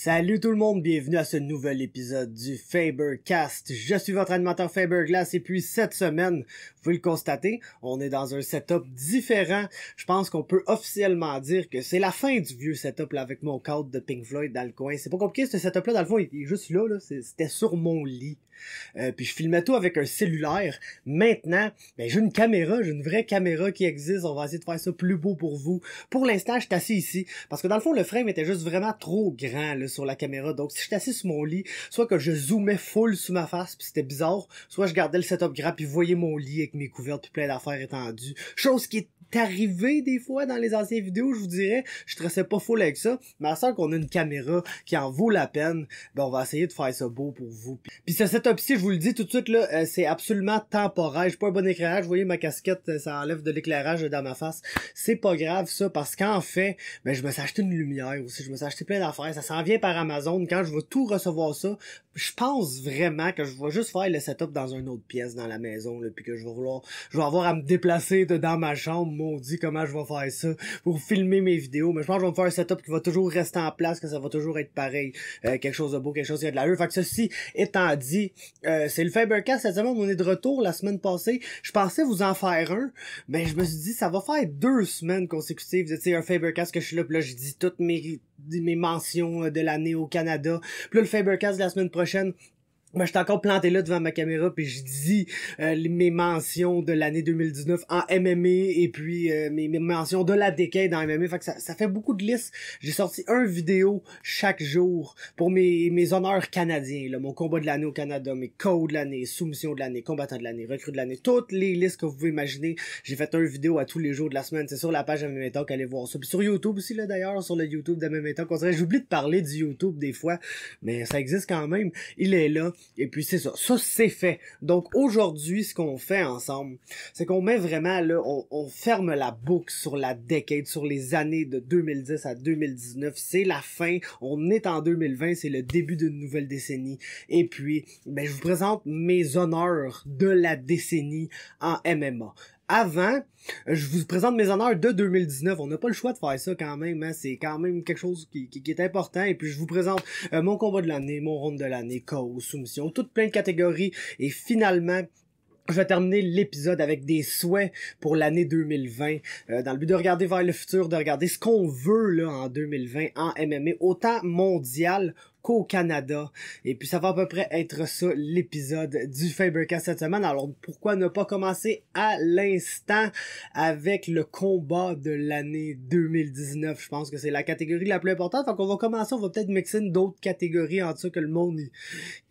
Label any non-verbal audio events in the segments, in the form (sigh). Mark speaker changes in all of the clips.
Speaker 1: Salut tout le monde, bienvenue à ce nouvel épisode du Fabercast. Je suis votre animateur Glass et puis cette semaine, vous le constater, on est dans un setup différent. Je pense qu'on peut officiellement dire que c'est la fin du vieux setup là, avec mon cadre de Pink Floyd dans le coin. C'est pas compliqué ce setup là, dans le fond, il est juste là, là. c'était sur mon lit. Euh, puis je filmais tout avec un cellulaire. Maintenant, ben, j'ai une caméra, j'ai une vraie caméra qui existe. On va essayer de faire ça plus beau pour vous. Pour l'instant, je suis assis ici, parce que dans le fond, le frame était juste vraiment trop grand sur la caméra. Donc, si je suis assis sur mon lit, soit que je zoomais full sur ma face, puis c'était bizarre, soit je gardais le setup grand, puis voyez mon lit avec mes couvertes, puis plein d'affaires étendues. Chose qui est arrivée des fois dans les anciennes vidéos, je vous dirais, je traçais pas full avec ça, mais à ça qu'on a une caméra qui en vaut la peine, ben on va essayer de faire ça beau pour vous. Puis ce setup si je vous le dis tout de suite, là, euh, c'est absolument temporaire. Je pas un bon éclairage. Vous voyez, ma casquette, euh, ça enlève de l'éclairage dans ma face. C'est pas grave, ça, parce qu'en fait, ben, je me suis acheté une lumière aussi. Je me suis acheté plein d'affaires. Ça s'en vient par Amazon. Quand je veux tout recevoir ça, je pense vraiment que je vais juste faire le setup dans une autre pièce dans la maison, là, puis que je vais vouloir, je vais avoir à me déplacer dedans dans ma chambre, maudit comment je vais faire ça pour filmer mes vidéos. Mais je pense que je vais me faire un setup qui va toujours rester en place, que ça va toujours être pareil, euh, quelque chose de beau, quelque chose qui a de la rue. Fait que ceci étant dit, euh, c'est le Fabercast cette semaine, on est de retour la semaine passée. Je pensais vous en faire un, mais je me suis dit ça va faire deux semaines consécutives, tu sais un Fabercast que je suis là, puis là j'ai dit toutes mes mes mentions euh, de l'année au Canada. plus le Fabercast de la semaine prochaine, mais ben, je encore planté là devant ma caméra puis je dis euh, mes mentions de l'année 2019 en MMA et puis euh, mes, mentions de la décade dans MMA. Fait que ça, ça fait beaucoup de listes. J'ai sorti un vidéo chaque jour pour mes, mes honneurs canadiens. Là, mon combat de l'année au Canada, mes codes de l'année, soumission de l'année, combattant de l'année, recrue de l'année. Toutes les listes que vous pouvez imaginer. J'ai fait un vidéo à tous les jours de la semaine. C'est sur la page MMA Talk. Allez voir ça. Puis sur YouTube aussi, là, d'ailleurs, sur le YouTube de MMA Talk. J'oublie de parler du YouTube des fois, mais ça existe quand même. Il est là. Et puis c'est ça, ça c'est fait. Donc aujourd'hui, ce qu'on fait ensemble, c'est qu'on met vraiment là, on, on, ferme la boucle sur la décade, sur les années de 2010 à 2019. C'est la fin, on est en 2020, c'est le début d'une nouvelle décennie. Et puis, ben, je vous présente mes honneurs de la décennie en MMA avant. Je vous présente mes honneurs de 2019. On n'a pas le choix de faire ça quand même. Hein. C'est quand même quelque chose qui, est important. Et puis je vous présente euh, mon combat de l'année, mon round de l'année, cause, soumission, toutes plein de catégories. Et finalement, je vais terminer l'épisode avec des souhaits pour l'année 2020, euh, dans le but de regarder vers le futur, de regarder ce qu'on veut là en 2020 en MMA, autant mondial qu'au Canada. Et puis ça va à peu près être ça l'épisode du Fabercast cette semaine. Alors pourquoi ne pas commencer à l'instant avec le combat de l'année 2019? Je pense que c'est la catégorie la plus importante. Donc on va commencer, on va peut-être mixer d'autres catégories en dessous que le monde qui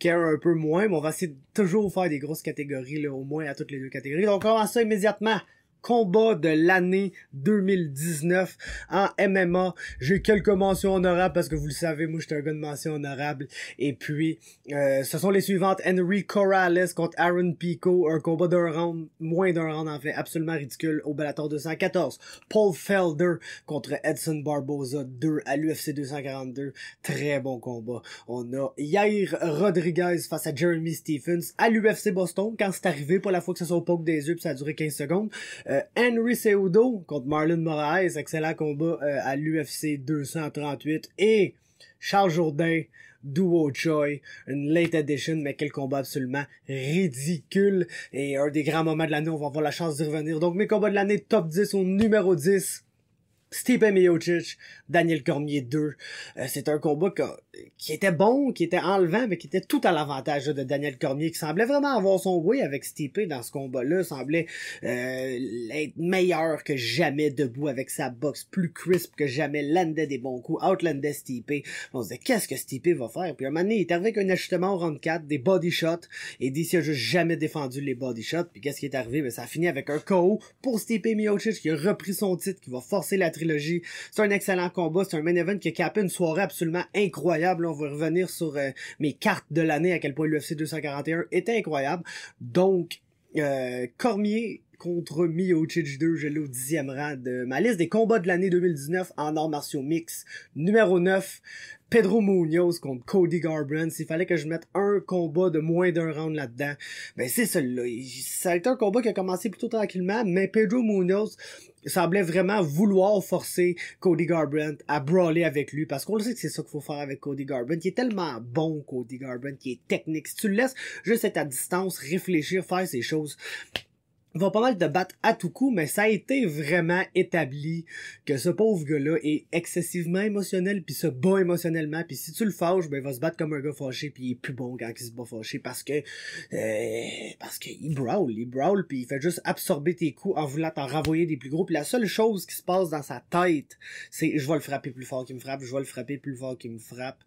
Speaker 1: care un peu moins, mais on va essayer de toujours faire des grosses catégories, là, au moins à toutes les deux catégories. Donc on commence ça immédiatement combat de l'année 2019 en MMA. J'ai quelques mentions honorables parce que vous le savez, moi j'étais un gars de mention honorable. Et puis, euh, ce sont les suivantes. Henry Corrales contre Aaron Pico, un combat d'un round, moins d'un round en fait, absolument ridicule au Bellator 214. Paul Felder contre Edson Barboza 2 à l'UFC 242, très bon combat. On a Yair Rodriguez face à Jeremy Stephens à l'UFC Boston quand c'est arrivé pour la fois que ça soit au poke des yeux puis ça a duré 15 secondes. Euh, Henry Seudo contre Marlon Moraes, excellent combat euh, à l'UFC 238. Et Charles Jourdain, Duo Choi, une late addition, mais quel combat absolument ridicule. Et un des grands moments de l'année, on va avoir la chance d'y revenir. Donc mes combats de l'année, top 10 au numéro 10. Stipe Miocic, Daniel Cormier 2. Euh, c'est un combat qui était bon, qui était enlevant, mais qui était tout à l'avantage de Daniel Cormier, qui semblait vraiment avoir son way avec Stipe dans ce combat-là, semblait euh, être meilleur que jamais debout avec sa boxe plus crisp que jamais, landait des bons coups, outlandait Stipe. On se disait, qu'est-ce que Stipe va faire? Puis un moment donné, il est arrivé avec un ajustement au round 4, des body shots, et d'ici a juste jamais défendu les body shots. Puis qu'est-ce qui est arrivé? Ben, ça a fini avec un KO pour Stipe Miocic, qui a repris son titre, qui va forcer la c'est un excellent combat. C'est un main event qui a capé une soirée absolument incroyable. On va revenir sur euh, mes cartes de l'année, à quel point l'UFC 241 était incroyable. Donc, euh, Cormier contre Miocic 2, je l'ai au dixième rang de ma liste des combats de l'année 2019 en arts martiaux mix. Numéro 9, Pedro Munoz contre Cody Garbrandt, s'il fallait que je mette un combat de moins d'un round là-dedans, ben c'est celui-là. Ça a été un combat qui a commencé plutôt tranquillement, mais Pedro Munoz semblait vraiment vouloir forcer Cody Garbrandt à brawler avec lui parce qu'on le sait que c'est ça qu'il faut faire avec Cody Garbrandt. Il est tellement bon, Cody Garbrandt, qui est technique. Si tu le laisses juste être à distance, réfléchir, faire ses choses, va pas mal te battre à tout coup, mais ça a été vraiment établi que ce pauvre gars-là est excessivement émotionnel, puis se bat émotionnellement, puis si tu le fâches, ben il va se battre comme un gars fâché, puis il est plus bon quand il se bat fâché parce que euh, parce qu'il brawl, il brawl, puis il fait juste absorber tes coups en voulant t'en renvoyer des plus gros. Puis la seule chose qui se passe dans sa tête, c'est je vais le frapper plus fort qu'il me frappe, je vais le frapper plus fort qu'il me frappe.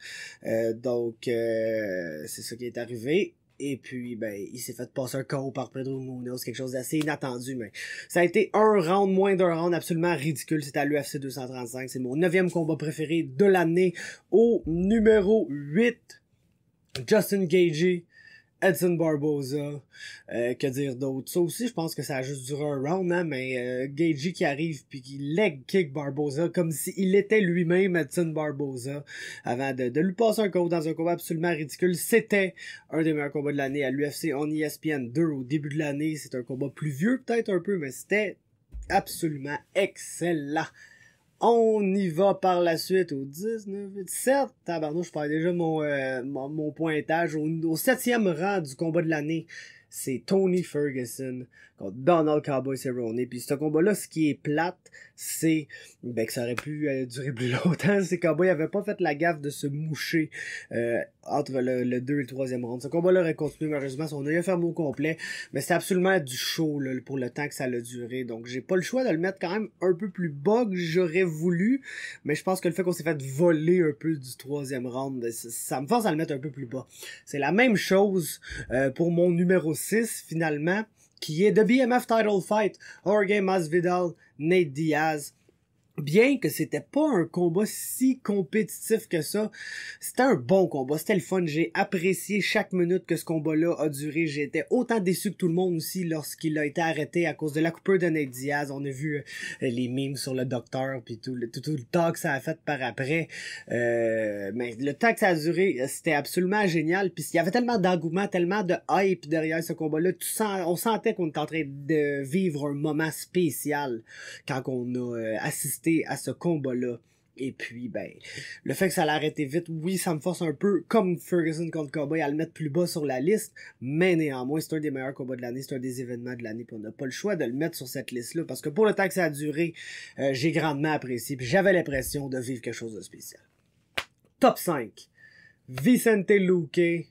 Speaker 1: Euh, donc euh, c'est ça qui est arrivé. Et puis, ben, il s'est fait passer un KO par Pedro Munoz, quelque chose d'assez inattendu, mais ça a été un round, moins d'un round, absolument ridicule. C'était à l'UFC 235. C'est mon neuvième combat préféré de l'année. Au numéro 8, Justin Gagey Edson Barboza, euh, que dire d'autre? Ça aussi, je pense que ça a juste duré un round, hein, mais euh, qui arrive puis qui leg kick Barboza comme s'il était lui-même Edson Barboza avant de, lui passer un coup dans un combat absolument ridicule. C'était un des meilleurs combats de l'année à l'UFC en ESPN 2 au début de l'année. C'est un combat plus vieux peut-être un peu, mais c'était absolument excellent. On y va par la suite au 19,7. je parlais déjà euh, mon, mon, pointage. Au, au septième rang du combat de l'année, c'est Tony Ferguson Donald Cowboy et Puis ce combat-là, ce qui est plate, c'est ben, que ça aurait pu euh, durer plus (laughs) longtemps. C'est Cowboy avait pas fait la gaffe de se moucher euh, entre le, 2 et le 3 round. Ce combat-là aurait continué malheureusement. On a eu fermé au complet. Mais c'est absolument du chaud là, pour le temps que ça l'a duré. Donc j'ai pas le choix de le mettre quand même un peu plus bas que j'aurais voulu. Mais je pense que le fait qu'on s'est fait voler un peu du troisième round, ben, ça, me force à le mettre un peu plus bas. C'est la même chose euh, pour mon numéro 6 finalement qui est The BMF Title Fight, Jorge Masvidal, Nate Diaz bien que c'était pas un combat si compétitif que ça, c'était un bon combat, c'était le fun, j'ai apprécié chaque minute que ce combat-là a duré, j'étais autant déçu que tout le monde aussi lorsqu'il a été arrêté à cause de la coupure de Nate Diaz, on a vu euh, les mimes sur le docteur, puis tout le, tout, le que ça a fait par après, euh, mais le temps que ça a duré, c'était absolument génial, puis il y avait tellement d'engouement, tellement de hype derrière ce combat-là, on sentait qu'on était en train de vivre un moment spécial quand on a euh, assisté à ce combat-là. Et puis, ben, le fait que ça arrêté vite, oui, ça me force un peu, comme Ferguson contre Cowboy, à le mettre plus bas sur la liste, mais néanmoins, c'est un des meilleurs combats de l'année, c'est un des événements de l'année, puis on n'a pas le choix de le mettre sur cette liste-là, parce que pour le temps que ça a duré, euh, j'ai grandement apprécié, j'avais l'impression de vivre quelque chose de spécial. Top 5. Vicente Luque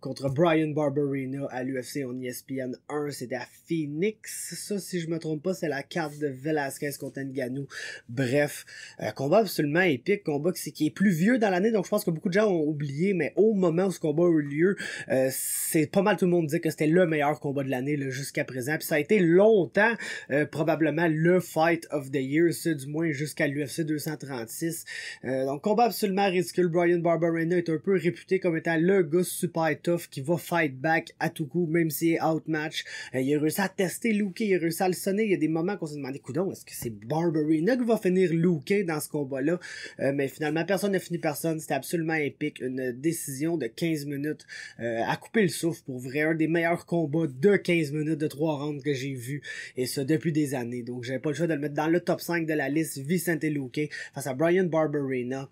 Speaker 1: contre Brian Barberina à l'UFC en ESPN 1. C'était à Phoenix. Ça, si je me trompe pas, c'est la carte de Velasquez contre Nganou. Bref, euh, combat absolument épique. Combat qui, est plus vieux dans l'année, donc je pense que beaucoup de gens ont oublié, mais au moment où ce combat a eu lieu, euh, c'est pas mal tout le monde dit que c'était le meilleur combat de l'année jusqu'à présent. Puis ça a été longtemps euh, probablement le fight of the year, du moins jusqu'à l'UFC 236. donc combat absolument ridicule. Brian Barberina est un peu réputé comme étant le gars super qui va fight back à tout coup, même s'il est outmatch. Euh, il a réussi à tester Luke, il a réussi à le sonner. Il y a des moments qu'on s'est demandé, coudon, est-ce que c'est Barbarina qui va finir Luke dans ce combat-là? Euh, mais finalement, personne n'a fini personne. C'était absolument épique. Une décision de 15 minutes euh, à couper le souffle pour vrai. Un des meilleurs combats de 15 minutes de 3 rounds que j'ai vu. Et ça depuis des années. Donc j'avais pas le choix de le mettre dans le top 5 de la liste Vicente Luque face à Brian Barbarina.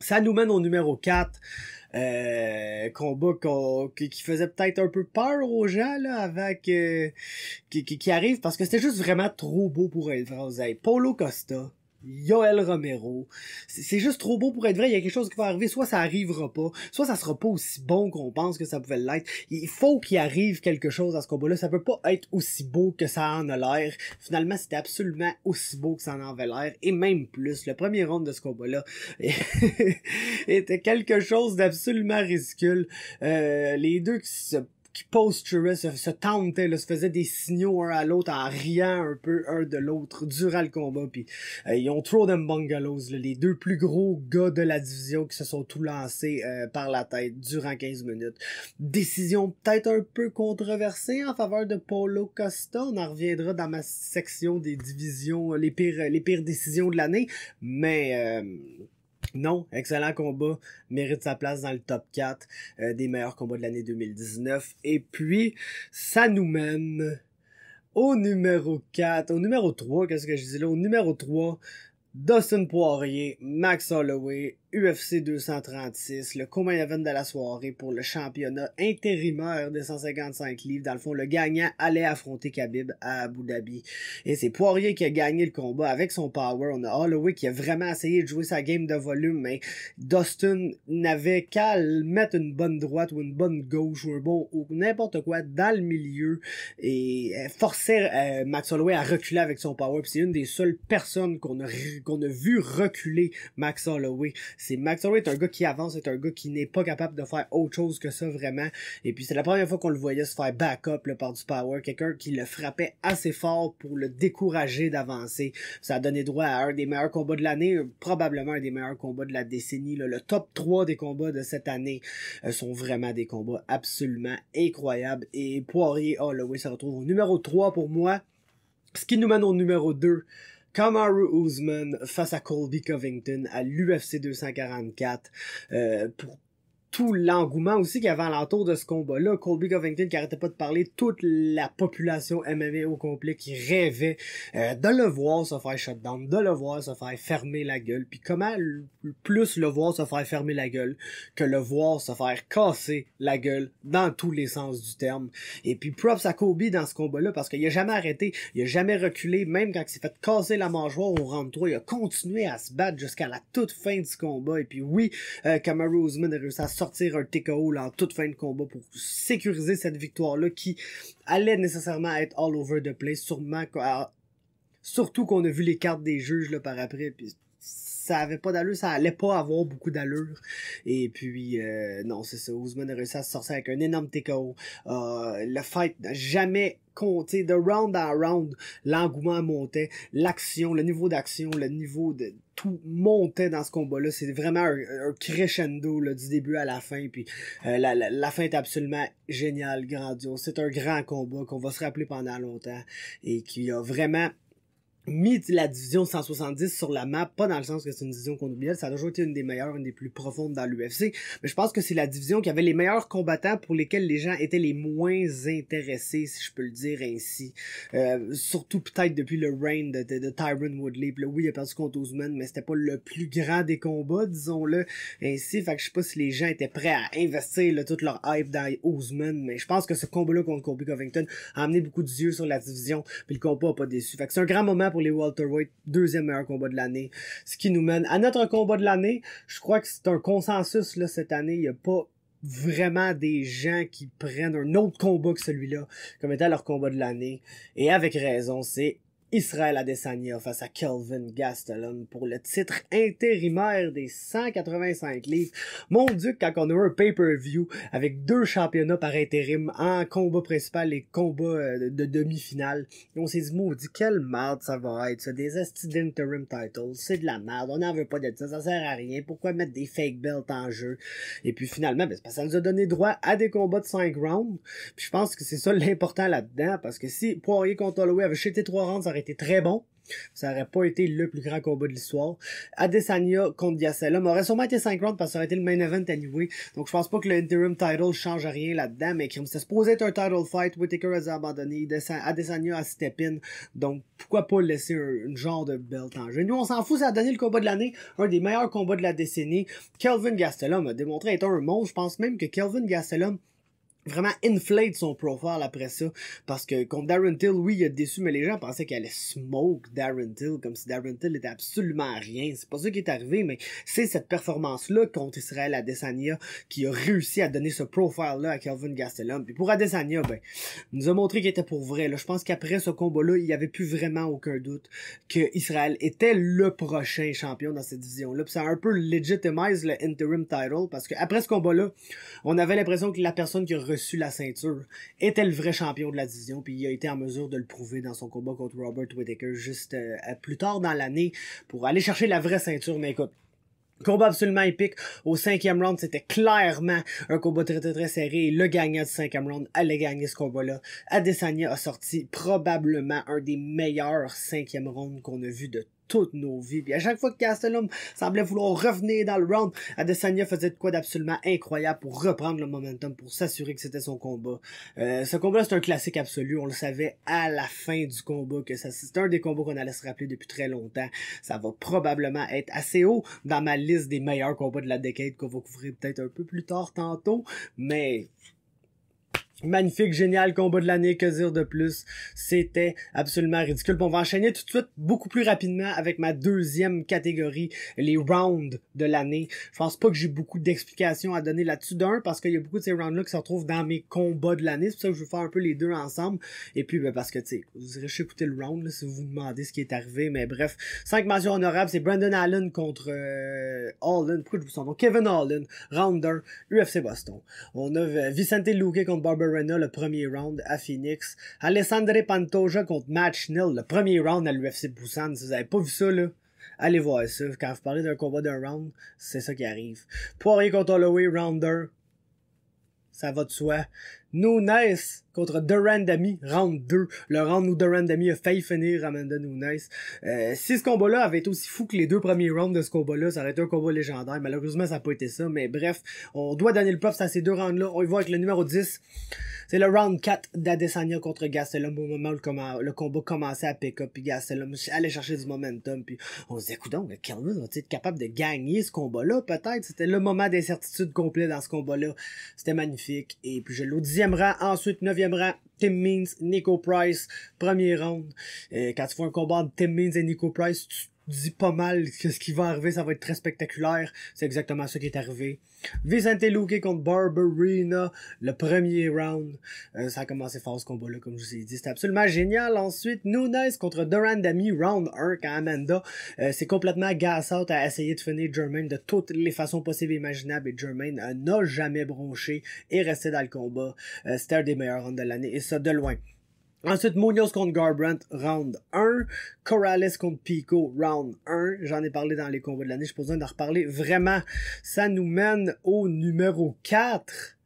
Speaker 1: Ça nous mène au numéro 4. Euh, combat qui faisait peut-être un peu peur aux gens là avec qui, qui, arrive parce que c'était juste vraiment trop beau pour être français. Polo Costa Yoel Romero. C'est juste trop beau pour être vrai. Il y a quelque chose qui va arriver. Soit ça arrivera pas, soit ça sera pas aussi bon qu'on pense que ça pouvait l'être. Il faut qu'il arrive quelque chose à ce combat-là. Ça peut pas être aussi beau que ça en a l'air. Finalement, c'était absolument aussi beau que ça en avait l'air. Et même plus. Le premier round de ce combat-là (laughs) était quelque chose d'absolument ridicule. Euh, les deux qui se qui se, se se faisaient des signaux un à l'autre en riant un peu un de l'autre durant le combat. Puis euh, ils ont throw them bungalows, les deux plus gros gars de la division qui se sont tout lancés euh, par la tête durant 15 minutes. Décision peut-être un peu controversée en faveur de Paulo Costa. On en reviendra dans ma section des divisions, les pires, décisions de l'année. Mais... Euh, non, excellent combat, mérite sa place dans le top 4 euh, des meilleurs combats de l'année 2019. Et puis, ça nous mène au numéro 4, au numéro 3, qu'est-ce que je dis là? Au numéro 3, Dustin Poirier, Max Holloway, UFC 236, le combat event de la soirée pour le championnat intérimaire de 155 livres. Dans le fond, le gagnant allait affronter Khabib à Abu Dhabi. Et c'est Poirier qui a gagné le combat avec son power. On a Holloway qui a vraiment essayé de jouer sa game de volume, mais Dustin n'avait qu'à mettre une bonne droite ou une bonne gauche ou un bon ou n'importe quoi dans le milieu et euh, forcer euh, Max Holloway à reculer avec son power. C'est une des seules personnes qu'on qu'on a vu reculer Max Holloway c'est Max est un gars qui avance, est un gars qui n'est pas capable de faire autre chose que ça vraiment. Et puis c'est la première fois qu'on le voyait se faire back-up par du power, quelqu'un qui le frappait assez fort pour le décourager d'avancer. Ça a donné droit à un des meilleurs combats de l'année, euh, probablement un des meilleurs combats de la décennie. Le top 3 des combats de cette année euh, sont vraiment des combats absolument incroyables. Et Poirier Holloway se retrouve au numéro 3 pour moi. Ce qui nous mène au numéro 2. Kamaru Usman face à Colby Covington à l'UFC 244 euh, pour tout l'engouement aussi qu'il y avait alentour de ce combat-là. Kobe Covington qui arrêtait pas de parler, toute la population MMA au complet qui rêvait euh, de le voir se faire shutdown, de le voir se faire fermer la gueule. Puis comment plus le voir se faire fermer la gueule que le voir se faire casser la gueule dans tous les sens du terme. Et puis props à Kobe dans ce combat-là parce qu'il a jamais arrêté, il a jamais reculé, même quand il s'est fait casser la mangeoire au round 3, il a continué à se battre jusqu'à la toute fin de ce combat. Et puis oui, euh, Kamaru réussi sortir un TKO là, en toute fin de combat pour sécuriser cette victoire-là qui allait nécessairement être all over the place, sûrement, surtout qu'on a vu les cartes des juges là, par après, puis ça avait pas d'allure, ça allait pas avoir beaucoup d'allure. Et puis, euh, non, c'est ça. Ousmane a réussi à se sortir avec un énorme TKO. Euh, le fight n'a jamais compté. De round en round, l'engouement montait. L'action, le niveau d'action, le niveau de tout montait dans ce combat-là. C'est vraiment un, crescendo du début à la fin. Puis euh, la, la, fin est absolument géniale, grandiose. C'est un grand combat qu'on va se rappeler pendant longtemps et qui a vraiment mis la division 170 sur la map, pas dans le sens que c'est une division qu'on oublie, ça a toujours été une des meilleures, une des plus profondes dans l'UFC, mais je pense que c'est la division qui avait les meilleurs combattants pour lesquels les gens étaient les moins intéressés, si je peux le dire ainsi. Euh, surtout peut-être depuis le reign de, Tyron Woodley. Puis là, oui, il a perdu contre Ousmane, mais c'était pas le plus grand des combats, disons-le ainsi. Fait que je sais pas si les gens étaient prêts à investir là, toute leur hype dans Ousmane, mais je pense que ce combat-là contre Kobe Covington a amené beaucoup d'yeux sur la division, puis le combat a pas déçu. Fait que c'est un grand moment pour les Walter White, deuxième meilleur combat de l'année. Ce qui nous mène à notre combat de l'année. Je crois que c'est un consensus là, cette année. Il n'y a pas vraiment des gens qui prennent un autre combat que celui-là comme étant leur combat de l'année. Et avec raison, c'est Israël Adesanya face à Kelvin Gastelum pour le titre intérimaire des 185 livres. Mon dieu, quand on a eu un pay-per-view avec deux championnats par intérim en combat principal et combat euh, de, demi-finale, on s'est dit, quelle merde ça va être, ça, des esti d'interim titles, c'est de la merde, on n'en veut pas de ça, ça sert à rien, pourquoi mettre des fake belts en jeu? Et puis finalement, ben, ça nous a donné droit à des combats de 5 rounds, puis je pense que c'est ça l'important là-dedans, parce que si Poirier contre Holloway avait jeté 3 rounds, ça été très bon. Ça aurait pas été le plus grand combat de l'histoire. Adesanya contre Gastelum aurait sûrement été synchrone parce que ça aurait été le main event anyway. Donc je pense pas que le interim title change rien là-dedans, mais c'est supposé être un title fight. Whitaker a abandonné, Adesanya a step in. Donc pourquoi pas laisser un, un genre de belt en jeu. Nous on s'en fout, ça a donné le combat de l'année, un des meilleurs combats de la décennie. Kelvin Gastelum a démontré être un monstre. Je pense même que Kelvin Gastelum vraiment inflate son profile après ça. Parce que contre Darren Till, oui, il a déçu, mais les gens pensaient qu'il allait smoke Darren Till, comme si Darren Till était absolument rien. C'est pas ça qui est arrivé, mais c'est cette performance-là contre Israël Adesanya qui a réussi à donner ce profile-là à Calvin Gastelum. Puis pour Adesanya, ben, il nous a montré qu'il était pour vrai. Là, je pense qu'après ce combat-là, il n'y avait plus vraiment aucun doute que Israël était le prochain champion dans cette division-là. Puis ça a un peu legitimise le interim title, parce que après ce combat-là, on avait l'impression que la personne qui la ceinture, était le vrai champion de la division, puis il a été en mesure de le prouver dans son combat contre Robert Whittaker juste euh, plus tard dans l'année pour aller chercher la vraie ceinture. Mais écoute, Combat absolument épique. Au cinquième round, c'était clairement un combat très très très serré. Le gagnant du cinquième round allait gagner ce combat-là. Adesanya a sorti probablement un des meilleurs cinquième rounds qu'on a vu de toutes nos vies. et à chaque fois que Castellum semblait vouloir revenir dans le round, Adesanya faisait de quoi d'absolument incroyable pour reprendre le momentum, pour s'assurer que c'était son combat. Euh, ce combat, c'est un classique absolu. On le savait à la fin du combat que ça, c'est un des combats qu'on allait se rappeler depuis très longtemps. Ça va probablement être assez haut dans ma liste des meilleurs combats de la décade qu'on va couvrir peut-être un peu plus tard tantôt, mais Magnifique, génial, combat de l'année, que dire de plus. C'était absolument ridicule. Bon, on va enchaîner tout de suite, beaucoup plus rapidement, avec ma deuxième catégorie, les rounds de l'année. Je pense pas que j'ai beaucoup d'explications à donner là-dessus d'un, parce qu'il y a beaucoup de ces rounds-là qui se retrouvent dans mes combats de l'année. C'est pour ça que je vais faire un peu les deux ensemble. Et puis, ben, parce que, tu sais, vous irez écouter le round, si vous vous demandez ce qui est arrivé. Mais bref, cinq mentions honorables, c'est Brandon Allen contre euh, Allen. Pourquoi je vous Kevin Allen, round UFC Boston. On a euh, Vicente Luque contre Barber Arena le premier round à Phoenix. Alessandre Pantoja contre Match Nil le premier round à l'UFC Busan. Si vous avez pas vu ça, là, allez voir ça. Quand vous parlez d'un combat d'un round, c'est ça qui arrive. Poirier contre Holloway, Rounder. Ça va de soi. Nunes contre Durandami, round 2. Le round où Durandami a failli finir Amanda Nunes. Euh, si ce combat-là avait été aussi fou que les deux premiers rounds de ce combat-là, ça aurait été un combat légendaire. Malheureusement, ça n'a pas été ça. Mais bref, on doit donner le prof à ces deux rounds-là. On y va avec le numéro 10. C'est le round 4 d'Adesanya contre Gastelum au moment où le, combat commençait à pick-up. Puis Gastelum allait chercher du momentum. Puis on se disait, donc, Kelvin va t être capable de gagner ce combat-là? Peut-être. C'était le moment d'incertitude complet dans ce combat-là. C'était magnifique. Et puis je le dixième rang, ensuite neuvième Tim Means, Nico Price, premier round. Et quand tu fais un combat de Tim Means et Nico Price, tu dit pas mal que ce qui va arriver, ça va être très spectaculaire. C'est exactement ce qui est arrivé. Vicente Luque contre Barbarina, le premier round. Euh, ça a commencé fort ce combat-là, comme je vous ai dit. C'était absolument génial. Ensuite, Nunes contre Durandami, round 1 quand Amanda c'est euh, complètement gassante à essayer de finir Germain de toutes les façons possibles et imaginables. Et Germain euh, n'a jamais bronché et resté dans le combat. C'était un des meilleurs rounds de l'année, et ça de loin. Ensuite, Munoz contre Garbrandt, round 1. Corrales contre Pico, round 1. J'en ai parlé dans les combats de l'année, je pas besoin d'en reparler. Vraiment, ça nous mène au numéro 4.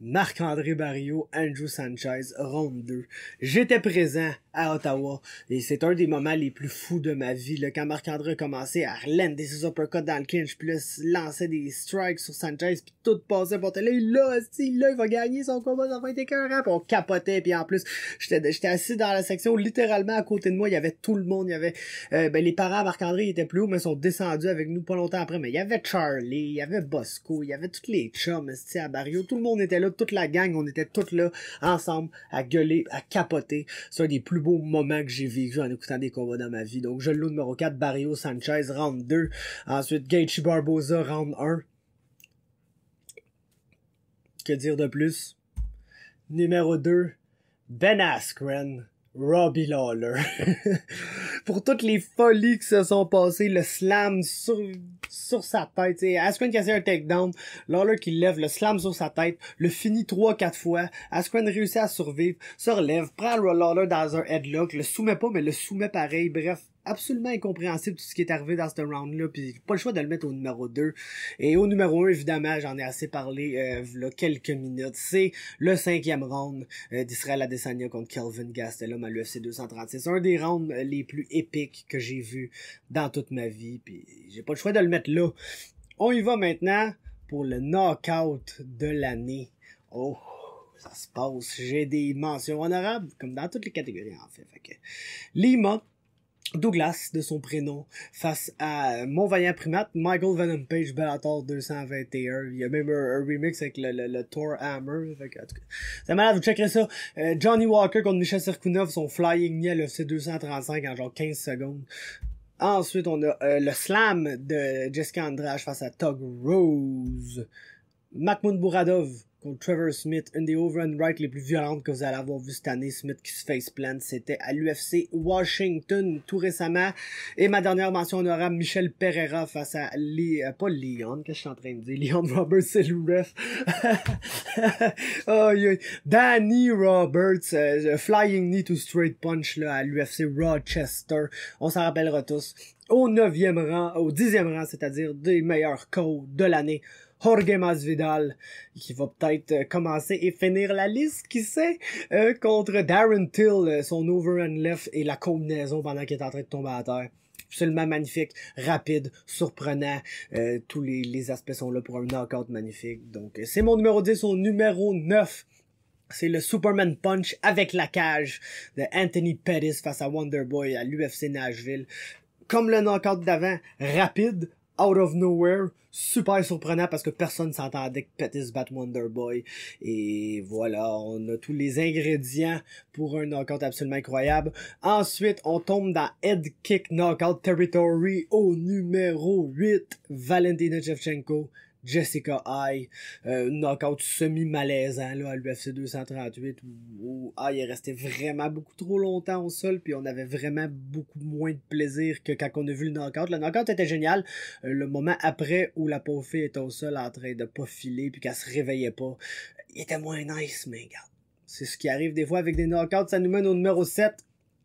Speaker 1: Marc-André Barrio, Andrew Sanchez, ronde 2. J'étais présent à Ottawa et c'est un des moments les plus fous de ma vie. Là, quand Marc-André a commencé à lander ses uppercuts dans le clinch, puis là, lançait des strikes sur Sanchez, puis tout passait pour là, il là, il va gagner son combat, ça va être écœurant, puis on capotait, puis en plus, j'étais assis dans la section, littéralement à côté de moi, il y avait tout le monde, il y avait, euh, ben, les parents à Marc-André étaient plus haut, mais ils sont descendus avec nous pas longtemps après, mais il y avait Charlie, il y avait Bosco, il y avait toutes les chums, à Barrio, tout le monde était là, toute la gang, on était toutes là, ensemble, à gueuler, à capoter. C'est un des plus beaux moments que j'ai vécu en écoutant des combats dans ma vie. Donc, je loue numéro 4, Barrio Sanchez, round 2. Ensuite, Gaethje Barbosa, round 1. Que dire de plus? Numéro 2, Ben Askren Robbie Lawler. (laughs) Pour toutes les folies qui se sont passées, le slam sur, sur sa tête, sais. Askren qui a fait un takedown, Lawler qui lève le slam sur sa tête, le finit 3 quatre fois, Askren réussit à survivre, se relève, prend Lawler dans un headlock, le soumet pas, mais le soumet pareil, bref, absolument incompréhensible tout ce qui est arrivé dans ce round-là, puis pas le choix de le mettre au numéro 2. Et au numéro 1, évidemment, j'en ai assez parlé euh, là, quelques minutes, c'est le cinquième round euh, d'Israël Adesanya contre Kelvin Gastelum à l'UFC 236. Un des rounds euh, les plus épiques que j'ai vu dans toute ma vie, puis j'ai pas le choix de le mettre là. On y va maintenant pour le knockout de l'année. Oh, ça se passe. J'ai des mentions honorables, comme dans toutes les catégories, en fait. fait que Lima Douglas de son prénom face à mon primate Michael Venom Page Bellator 221 il y a même un, remix avec le, le, le Thor Hammer c'est malade vous checkerez ça euh, Johnny Walker contre Michel Serkunov son flying Niel, c'est 235 en genre 15 secondes ensuite on a euh, le slam de Jessica Andrade face à Tug Rose Mahmoud Bouradov contre Trevor Smith, une des over-and right les plus violentes que vous allez avoir vu cette année. Smith qui se face c'était à l'UFC Washington tout récemment. Et ma dernière mention honorable, Michel Pereira face à Lee, euh, pas Leon, qu'est-ce que je suis en train de dire? Leon Roberts, c'est le (laughs) Danny Roberts, euh, euh, flying knee to straight punch là, à l'UFC Rochester. On s'en rappellera tous. Au neuvième rang, au dixième rang, c'est-à-dire des meilleurs codes de l'année Jorge Masvidal, qui va peut-être euh, commencer et finir la liste, qui sait, euh, contre Darren Till, euh, son over and left et la combinaison pendant qu'il est en train de tomber à terre absolument magnifique, rapide, surprenant. tous les, aspects sont là pour un knockout magnifique. Donc, c'est mon numéro 10, au numéro 9. C'est le Superman Punch avec la cage de Anthony Pettis face à Wonderboy à l'UFC Nashville. Comme le knockout d'avant, rapide, out of nowhere, super surprenant parce que personne s'entendait que Pettis bat Wonder Boy. Et voilà, on a tous les ingrédients pour un knockout absolument incroyable. Ensuite, on tombe dans Head Kick Knockout Territory au numéro 8, Valentina Shevchenko Jessica High, euh, knockout semi-malaisant là, à l'UFC 238 où, High est resté vraiment beaucoup trop longtemps au sol, puis on avait vraiment beaucoup moins de plaisir que quand on a vu le knockout. Le knockout était génial. Euh, le moment après où la pauvre fille était au sol en train de pas filer puis qu'elle se réveillait pas, il était moins nice, mais regarde. C'est ce qui arrive des fois avec des knockouts, ça nous mène au numéro 7,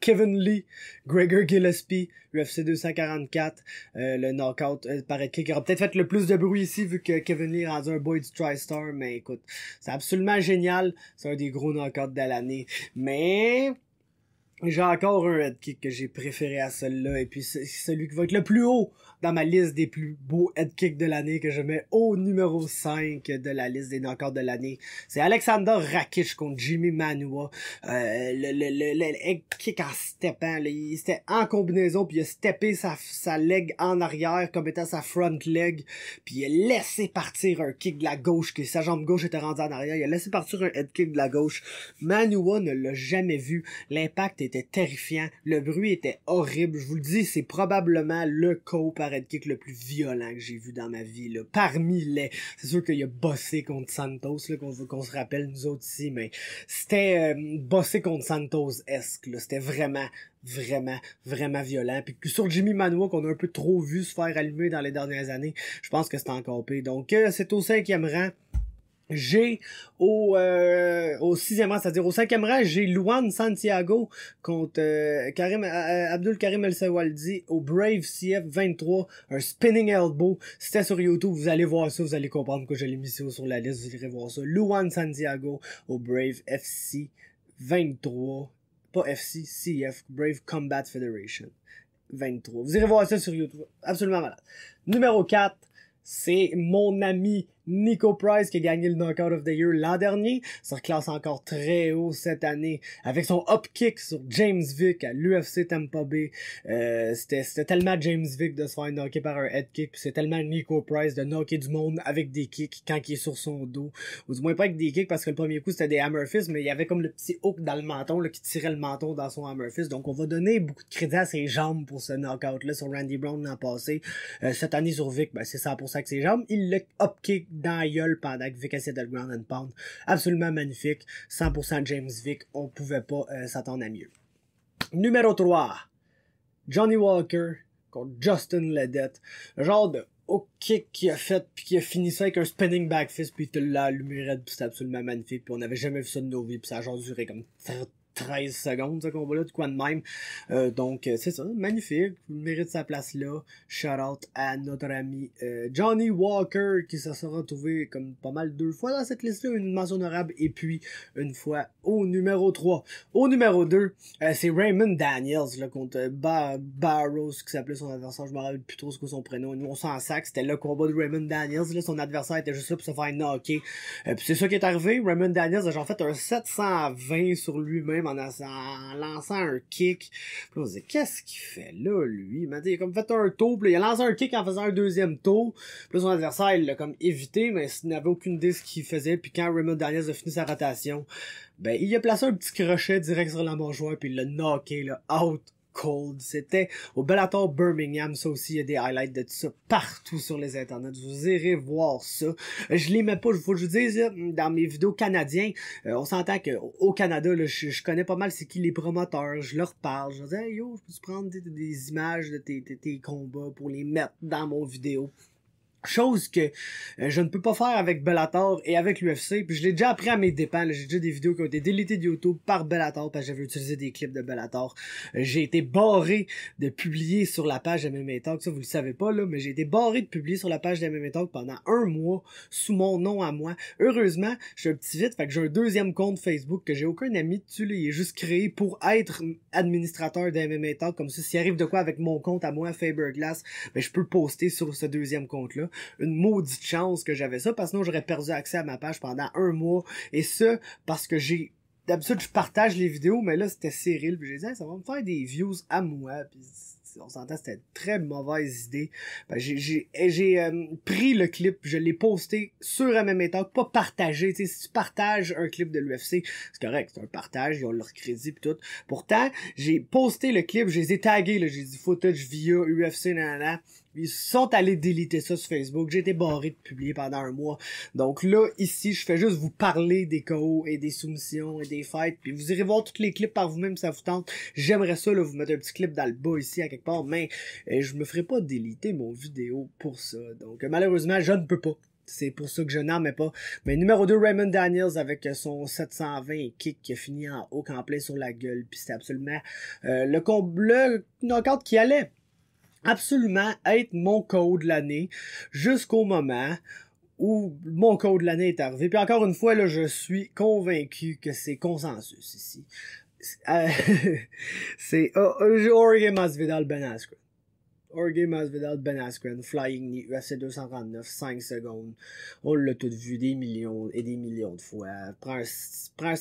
Speaker 1: Kevin Lee, Gregor Gillespie, UFC 244, euh, le knockout euh, par qui aura peut-être fait le plus de bruit ici vu que Kevin Lee a un boy du TriStar, mais écoute, c'est absolument génial. C'est un des gros knockouts de l'année. Mais j'ai encore un head kick que j'ai préféré à celui-là, et puis c'est celui qui va être le plus haut dans ma liste des plus beaux head kicks de l'année, que je mets au numéro 5 de la liste des knockouts de l'année. C'est Alexander Rakic contre Jimmy Manua. Euh, le, le, le, head kick en steppant, il était en combinaison, puis il a steppé sa, sa leg en arrière comme étant sa front leg, puis il a laissé partir un kick de la gauche, que sa jambe gauche était rendue en arrière, il a laissé partir un head kick de la gauche. Manua ne l'a jamais vu, l'impact est était terrifiant, le bruit était horrible. Je vous le dis, c'est probablement le co-parade kick le plus violent que j'ai vu dans ma vie. Là. Parmi les... C'est sûr qu'il y a bossé contre Santos, qu'on se rappelle nous autres ici, mais c'était euh, bossé contre Santos-esque. C'était vraiment vraiment, vraiment violent. Puis sur Jimmy Manoa, qu'on a un peu trop vu se faire allumer dans les dernières années, je pense que c'est encore pire. Donc, euh, c'est au cinquième rang. J'ai au, 6 euh, au sixième rang, c'est-à-dire au cinquième rang, j'ai Luan Santiago contre euh, Karim, euh, Abdul Karim El Sawaldi au Brave CF 23, un spinning elbow. C'était sur YouTube, vous allez voir ça, vous allez comprendre que j'ai l'ai mis sur la liste, vous irez voir ça. Luan Santiago au Brave FC 23, pas FC, CF, Brave Combat Federation 23. Vous irez voir ça sur YouTube, absolument malade. Numéro 4, c'est mon ami Nico Price qui a gagné le Knockout of the Year l'an dernier, se reclasse encore très haut cette année avec son upkick sur James Vick à l'UFC Tampa Bay. Euh, c'était tellement James Vick de se faire knocker par un head kick, c'est tellement Nico Price de knocker du monde avec des kicks quand il est sur son dos. Ou du moins pas avec des kicks parce que le premier coup c'était des hammer mais il y avait comme le petit hook dans le menton là, qui tirait le menton dans son hammer Donc on va donner beaucoup de crédit à ses jambes pour ce knockout là sur Randy Brown l'an passé. Euh, cette année sur Vick, ça ben, c'est 100% que ses jambes. Il le upkick dans gueule pendant que Vic de le ground and pound. Absolument magnifique. 100% James Vic. On pouvait pas euh, s'attendre à mieux. Numéro 3. Johnny Walker contre Justin Ledette. Genre de OK kick qu'il a fait, puis qu'il a fini ça avec un spinning back fist, puis il te l'a allumé c'était absolument magnifique, puis on n'avait jamais vu ça de nos vies, puis ça a genre duré comme 13 secondes, ce combat-là, de quoi de même. Euh, donc, euh, c'est ça, magnifique, mérite sa place là. Shout out à notre ami euh, Johnny Walker, qui se sera retrouvé comme pas mal deux fois dans cette liste-là, une mention honorable, et puis une fois au numéro 3. Au numéro 2, c'est Raymond Daniels, le contre Barrows, qui s'appelait son adversaire, je me rappelle plus trop ce que son prénom, nous on s'en sac, c'était le combat de Raymond Daniels, là, son adversaire était juste là pour se faire knocker. puis c'est ça qui est arrivé, Raymond Daniels a genre fait un 720 sur lui-même, en, lançant un kick. Puis on se dit, qu'est-ce qu'il fait là, lui? Il, a comme fait un tour, il a lancé un kick en faisant un deuxième tour. son adversaire, l'a comme évité, mais il n'avait aucune idée de ce qu'il faisait. Puis quand Raymond Daniels a fini sa rotation, ben, il a placé un petit crochet direct sur la joueur, puis il l'a knocké, là, out Cold. C'était au Bellator Birmingham. Ça aussi, il y a des highlights de ça partout sur les internets. Vous irez voir ça. Euh, je les mets pas, faut que je vous dise, dans mes vidéos canadiens, euh, on s'entend qu'au Canada, je, connais pas mal c'est qui les promoteurs. Je leur parle. Je leur dis, yo, je peux prendre des, images de tes combats pour les mettre dans mon vidéo. Chose que euh, je ne peux pas faire avec Bellator et avec l'UFC. Puis je l'ai déjà appris à mes dépens. J'ai déjà des vidéos qui ont été délitées de YouTube par Bellator parce que j'avais utilisé des clips de Bellator. Euh, j'ai été barré de publier sur la page MMA Talk. Ça, vous le savez pas, là, mais j'ai été barré de publier sur la page MMA Talk pendant un mois sous mon nom à moi. Heureusement, je un petit vite, fait que j'ai un deuxième compte Facebook que j'ai aucun ami dessus. Là, il est juste créé pour être administrateur de MMA Talk. Comme ça, s'il arrive de quoi avec mon compte à moi, Faberglass, ben, je peux poster sur ce deuxième compte-là une maudite chance que j'avais ça, parce que sinon j'aurais perdu accès à ma page pendant un mois. Et ça parce que j'ai d'habitude je partage les vidéos, mais là c'était Cyril, puis j'ai dit ça va me faire des views à moi. Puis on s'entend, c'était une très mauvaise idée. Ben, j'ai eh, euh, pris le clip, je l'ai posté sur même MMETalk, pas partagé. sais si tu partages un clip de l'UFC, c'est correct, c'est un partage, ils ont leur crédit tout. Pourtant, j'ai posté le clip, je les ai tagués, j'ai dit footage via UFC, nanana. Ils sont allés déliter ça sur Facebook. J'ai été barré de publier pendant un mois. Donc là, ici, je fais juste vous parler des KO et des soumissions et des fights. Puis vous irez voir tous les clips par vous-même si ça vous tente. J'aimerais ça, là, vous mettre un petit clip dans le bas ici à quelque part. Mais euh, je me ferai pas déliter mon vidéo pour ça. Donc euh, malheureusement, je ne peux pas. C'est pour ça que je n'en mets pas. Mais numéro 2, Raymond Daniels avec son 720 kick qui a fini en haut complet sur la gueule. Puis c'était absolument euh, le le, le knockout qui allait absolument être mon code de l'année jusqu'au moment où mon code l'année est arrivé. Puis encore une fois, là, je suis convaincu que c'est consensus ici. Euh, (laughs) c'est oh, euh, Jorge Masvidal Ben Askren. Masvidal Ben Askren, Flying Knee, UFC 239, 5 secondes. On l'a tout vu des millions et des millions de fois. Prends un, prends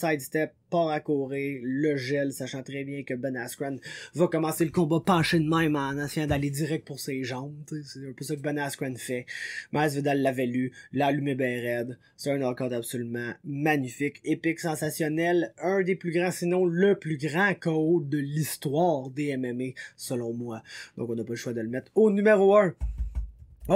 Speaker 1: part à courir, le gel, sachant très bien que Ben Askren va commencer le combat penché de même en essayant d'aller direct pour ses jambes. C'est un peu ça que Ben Askren fait. mais Vidal l'avait lu, l'a allumé C'est un encore absolument magnifique, épique, sensationnel. Un des plus grands, sinon le plus grand code de l'histoire des MMA, selon moi. Donc on n'a pas le choix de le mettre au numéro 1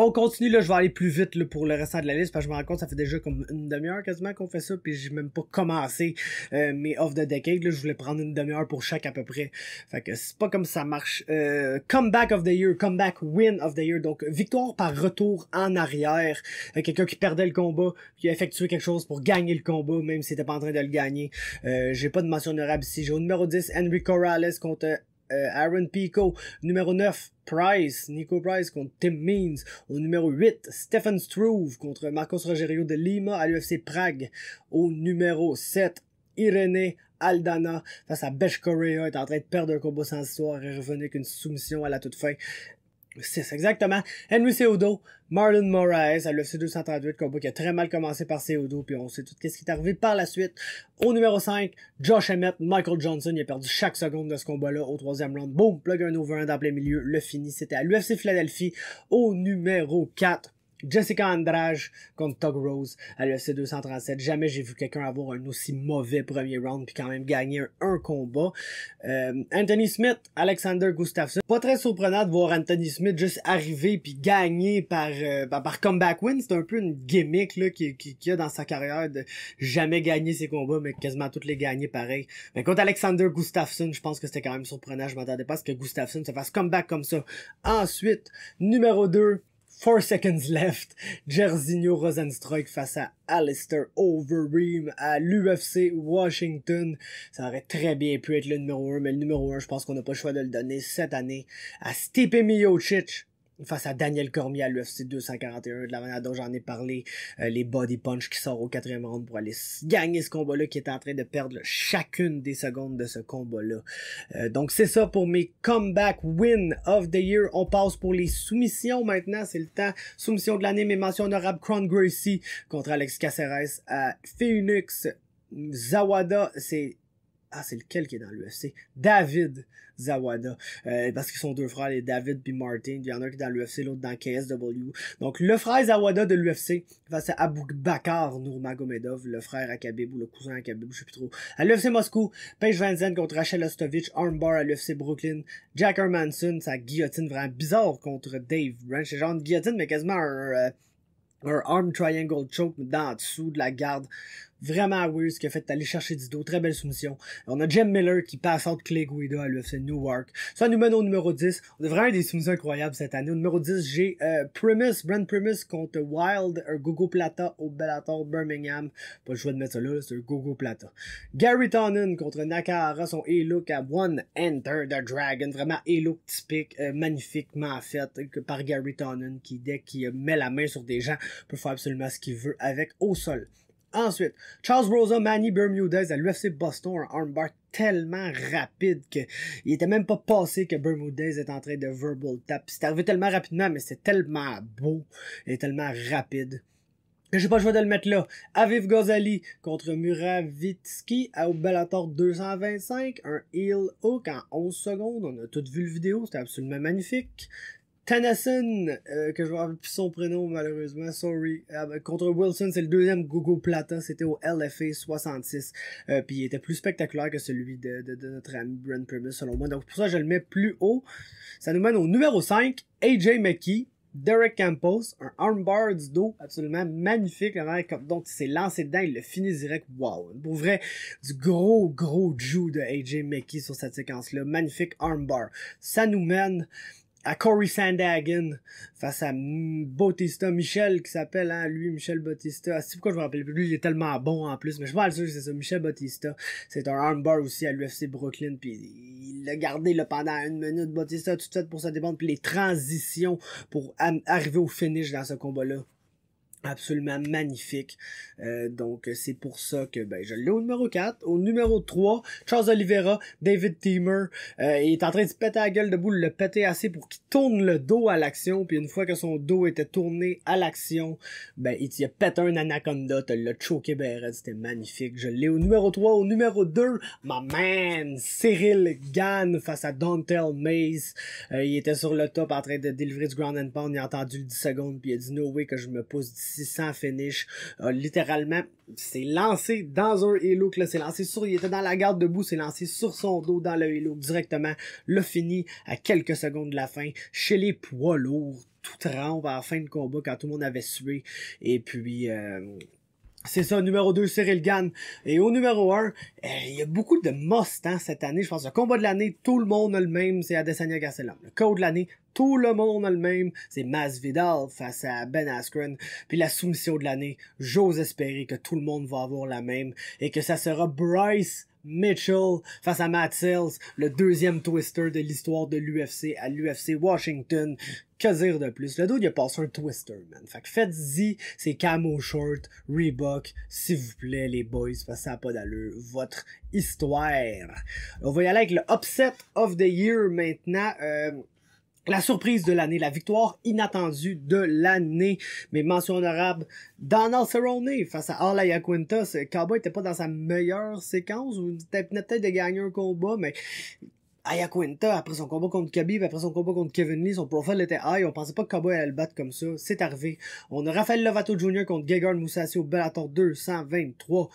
Speaker 1: on continue, là, je vais aller plus vite là, pour le restant de la liste, parce que je me rends compte, ça fait déjà comme une demi-heure quasiment qu'on fait ça, puis j'ai même pas commencé euh, mes off the decade, je voulais prendre une demi-heure pour chaque à peu près. Fait que c'est pas comme ça marche. Euh, comeback of the year, comeback win of the year, donc victoire par retour en arrière. Euh, quelqu'un qui perdait le combat, qui a effectué quelque chose pour gagner le combat, même s'il était pas en train de le gagner. Euh, j'ai pas de mention honorable ici. J'ai au numéro 10, Henry Corrales contre euh, Aaron Pico. Numéro 9, Price, Nico Price contre Tim Means. Au numéro 8, Stephen Struve contre Marcos Rogerio de Lima à l'UFC Prague. Au numéro 7, Irene Aldana face à Besh Correa est en train de perdre un combat sans histoire et revenait avec une soumission à la toute fin. 6, exactement. Henry Seudo, Marlon Moraes à l'UFC 238, combat qui a très mal commencé par Seudo, puis on sait tout ce qui est arrivé par la suite. Au numéro 5, Josh Emmett, Michael Johnson, il a perdu chaque seconde de ce combat-là au troisième round. Boom, plug un over un dans plein milieu, le fini. C'était à l'UFC Philadelphie au numéro 4. Jessica Andrade contre Tug Rose à l'UFC 237. Jamais j'ai vu quelqu'un avoir un aussi mauvais premier round puis quand même gagner un, combat. Euh, Anthony Smith, Alexander Gustafsson. Pas très surprenant de voir Anthony Smith juste arriver puis gagner par, euh, par, comeback win. C'est un peu une gimmick là qui, qui, a dans sa carrière de jamais gagner ses combats mais quasiment toutes les gagner pareil. Mais contre Alexander Gustafsson, je pense que c'était quand même surprenant. Je m'attendais pas à ce que Gustafsson se fasse comeback comme ça. Ensuite, numéro 2, 4 seconds left, Jairzinho Rosenstroke face à Alistair Overeem à l'UFC Washington. Ça aurait très bien pu être le numéro 1, mais le numéro 1, je pense qu'on n'a pas le choix de le donner cette année à Stipe Miocic face à Daniel Cormier à l'UFC 241, de la manière dont j'en ai parlé, euh, les body punch qui sort au quatrième round pour aller gagner ce combat-là qui est en train de perdre chacune des secondes de ce combat-là. Euh, donc c'est ça pour mes comeback win of the year. On passe pour les soumissions maintenant, c'est le temps. Soumission de l'année, mes mentions honorables, Crown Gracie contre Alex Caceres à Phoenix. Zawada, c'est ah, c'est lequel qui est dans l'UFC? David Zawada. Euh, parce qu'ils sont deux frères, les David et Martin. Il y en a un qui est dans l'UFC, l'autre dans KSW. Donc, le frère Zawada de l'UFC face à Aboubakar Nourmagomedov, le frère à Khabib ou le cousin à Khabib, je sais plus trop. À l'UFC Moscou, Paige Van contre Rachel Ostovich, Armbar à l'UFC Brooklyn, Jack Hermanson, sa guillotine vraiment bizarre contre Dave Branch. C'est genre une guillotine, mais quasiment euh, un, arm triangle choke dans dessous de la garde Vraiment weird ce qu'il a fait d'aller chercher du dos. Très belle soumission. On a Jim Miller qui passe out Clay Guida à l'UFC Newark. Ça nous mène au numéro 10. On a vraiment des soumissions incroyables cette année. Au numéro 10, j'ai euh, Primus, Brand Primus contre Wild, un Gogo Plata au Bellator Birmingham. Pas le choix de mettre ça là, c'est un Gogo Plata. Gary Tonnen contre Nakara, son A-Look à One Enter the Dragon. Vraiment A-Look typique, euh, magnifiquement fait euh, par Gary Tonnen qui, dès qu'il met la main sur des gens, peut faire absolument ce qu'il veut avec au sol. Ensuite, Charles Rosa Manny Bermudez à l'UFC Boston, un armbar tellement rapide qu'il était même pas passé que Bermudez est en train de verbal tap. C'est arrivé tellement rapidement, mais c'est tellement beau et tellement rapide. J'ai pas le choix de le mettre là. Aviv Gozali contre Muravitsky à Bellator 225. Un heel hook en 11 secondes. On a toutes vu le vidéo, c'était absolument magnifique. Tennyson, euh, que je vois son prénom malheureusement, sorry, euh, ben, contre Wilson, c'est le deuxième Gogo Plata, c'était au LFA 66, euh, puis il était plus spectaculaire que celui de, de, notre ami Brent Primus selon moi, donc pour ça je le mets plus haut. Ça nous mène au numéro 5, AJ McKee, Derek Campos, un armbar du dos absolument magnifique. Donc, il s'est lancé dedans, il le finit direct. Wow! Pour vrai, du gros, gros joue de AJ McKee sur cette séquence-là. Magnifique armbar. Ça nous mène à Corey Sandhagen face à Bautista Michel qui s'appelle hein, lui Michel Bautista. Ah, c'est pourquoi je me rappelle plus, il est tellement bon en plus, mais je vois sûr que c'est ça Michel Bautista. C'est un armbar aussi à l'UFC Brooklyn puis il l'a gardé pendant une minute Bautista tout de suite pour se défendre puis les transitions pour arriver au finish dans ce combat là absolument magnifique. Euh, donc c'est pour ça que ben, je l'ai au numéro 4. Au numéro 3, Charles Oliveira, David Teamer, il euh, est en train de se péter la gueule boule le péter assez pour qu'il tourne le dos à l'action. Puis une fois que son dos était tourné à l'action, ben il a pété un anaconda, t'as le choqué Beret, c'était magnifique. Je l'ai au numéro 3. Au numéro 2, ma man, Cyril Gann face à Dontel Maze. Euh, il était sur le top en train de délivrer du ground and pound, il a entendu le 10 secondes, puis il a dit no way que je me pousse d'ici sans finish. Euh, littéralement, c'est lancé dans un Halo lancé sur, il était dans la garde debout, s'est lancé sur son dos dans le Halo directement. Le fini à quelques secondes de la fin. Chez les poids lourds, tout trempe à la fin de combat quand tout le monde avait sué. Et puis, euh, c'est ça, numéro 2, Cyril Gann. Et au numéro 1, eh, il y a beaucoup de must hein, cette année. Je pense que le combat de l'année, tout le monde a le même, c'est Adesanya Gastelum. Le code de l'année, tout le monde a le même, c'est Vidal face à Ben Askren. Puis la soumission de l'année, j'ose espérer que tout le monde va avoir la même et que ça sera Bryce Mitchell face à Matt Sells, le deuxième twister de l'histoire de l'UFC à l'UFC Washington. Que dire de plus? Le dos, il a passé un twister, man. faites-y ces camo shorts, Reebok, s'il vous plaît, les boys, Face à ça pas d'allure. Votre histoire. On va y aller avec le upset of the year maintenant. Euh, la surprise de l'année, la victoire inattendue de l'année, mais mention honorable, Donald Cerrone face à Al Quintas. Cowboy n'était pas dans sa meilleure séquence, ou peut-être de gagner un combat, mais Aya après son combat contre Khabib, après son combat contre Kevin Lee, son profil était high. On pensait pas que Cowboy allait le battre comme ça. C'est arrivé. On a Rafael Lovato Jr. contre Gegard Mousasi au Bellator 223.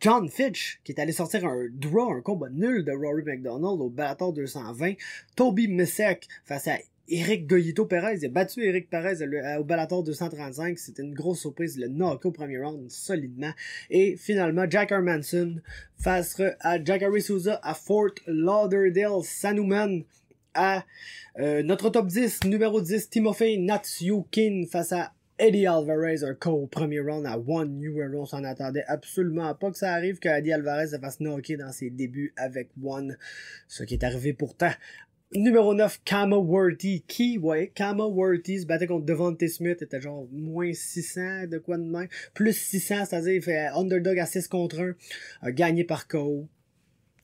Speaker 1: John Fitch, qui est allé sortir un draw, un combat nul de Rory McDonald au Bellator 220. Toby Misek face à Eric Goyito Perez. Il a battu Eric Perez euh, au Bellator 235. C'était une grosse surprise. Le knock au premier round solidement. Et finalement, Jack Armanson face à Jackery Souza à Fort Lauderdale Sanuman à euh, notre top 10, numéro 10, Timofey Natsukin face à Eddie Alvarez a co premier round à One New World. On s'en attendait absolument pas que ça arrive, que Alvarez se fasse knocker dans ses débuts avec One, ce qui est arrivé pourtant. Numéro 9, Kama Worthy. Qui, ouais, Kama Worthy se battait contre Devontae Smith. était genre moins 600, de quoi de même. Plus 600, c'est-à-dire, il fait underdog à 6 contre 1. gagné par KO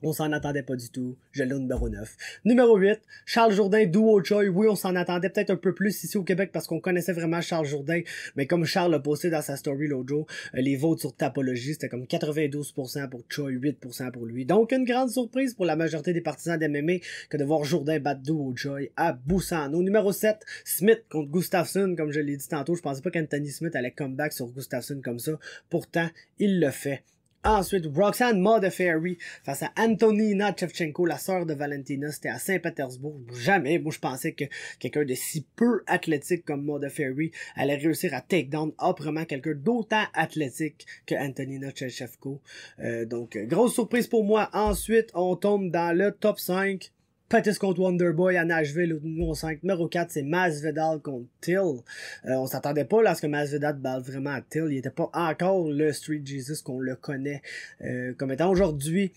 Speaker 1: on s'en attendait pas du tout. Je l'ai au numéro 9. Numéro 8, Charles Jourdain, Duo Choi. Oui, on s'en attendait peut-être un peu plus ici au Québec parce qu'on connaissait vraiment Charles Jourdain. Mais comme Charles l'a posté dans sa story l'Ojo, euh, les votes sur Tapologie, c'était comme 92% pour Choi, 8% pour lui. Donc, une grande surprise pour la majorité des partisans d'MMA que de voir Jourdain battre Duo Joy à Boussano. numéro 7, Smith contre Gustafsson. Comme je l'ai dit tantôt, je pensais pas qu'Anthony Smith allait comeback sur Gustafsson comme ça. Pourtant, il le fait. Ensuite, Roxanne Modafferi face à Antonina Tchevchenko, la sœur de Valentina. C'était à Saint-Pétersbourg. Jamais, moi, je pensais que quelqu'un de si peu athlétique comme Modafferi allait réussir à take down proprement quelqu'un d'autant athlétique que Antonina Chevchenko. Euh, donc, grosse surprise pour moi. Ensuite, on tombe dans le top 5 Pettis contre Wonderboy à Nashville, au numéro 5, numéro 4, c'est Masvidal contre Till. On euh, on s'attendait pas lorsque à ce que Masvidal balle vraiment à Till. Il n'était pas encore le Street Jesus qu'on le connaît euh, comme étant aujourd'hui.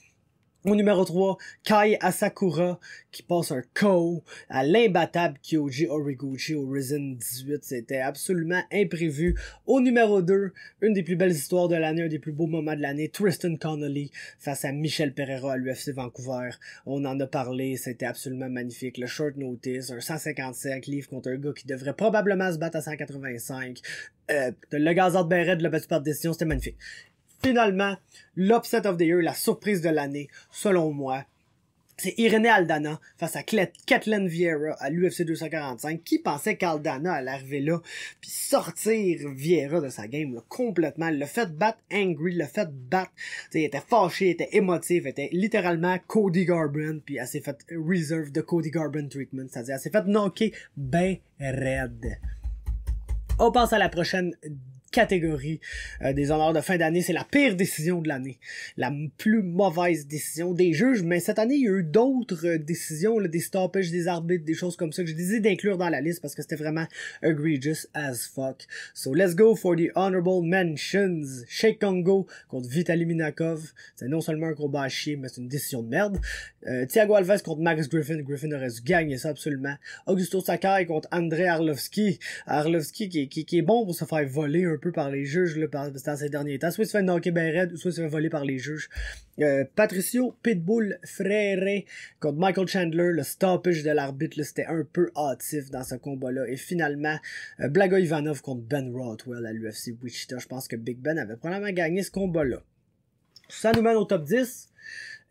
Speaker 1: Au numéro 3, Kai Asakura qui passe un KO à l'imbattable Kyoji Origuchi au Risen 18. C'était absolument imprévu. Au numéro 2, une des plus belles histoires de l'année, un des plus beaux moments de l'année, Tristan Connolly face à Michel Pereira à l'UFC Vancouver. On en a parlé, c'était absolument magnifique. Le short notice, un 155 livres contre un gars qui devrait probablement se battre à 185. Euh, le gazard de l'a battu par décision, c'était magnifique finalement l'upset of the year, la surprise de l'année, selon moi. C'est Irénée Aldana face à Kathleen Vieira à l'UFC 245 qui pensait qu'Aldana allait arriver là puis sortir Vieira de sa game complètement. Le fait battre angry, le fait battre, il était fâché, il était émotif, il était littéralement Cody Garbrandt puis elle s'est fait reserve de Cody Garbrandt treatment, c'est-à-dire qu'elle s'est fait knocker ben raide. On passe à la prochaine catégorie euh, des honneurs de fin d'année. C'est la pire décision de l'année. La plus mauvaise décision des juges. Mais cette année, il y a eu d'autres décisions, des stoppages, des arbitres, des choses comme ça que j'ai décidé d'inclure dans la liste parce que c'était vraiment egregious as fuck. So let's go for the honorable mentions. Sheik Kongo contre Vitaly Minakov. C'est non seulement un gros à mais c'est une décision de merde. Euh, Thiago Alves contre Max Griffin. Griffin aurait dû gagner ça absolument. Augusto Sakai contre André Arlovski. Arlovski qui, qui, qui est bon pour se faire voler un peu par les juges là, par, dans ces derniers temps. Soit il se fait knocker ben raide, soit il se fait voler par les juges. Euh, Patricio Pitbull Frere contre Michael Chandler, le stoppage de l'arbitre, c'était un peu hâtif dans ce combat-là. Et finalement, euh, Blago Ivanov contre Ben Rothwell à l'UFC Wichita. Je pense que Big Ben avait probablement gagné ce combat-là. Ça nous mène au top 10.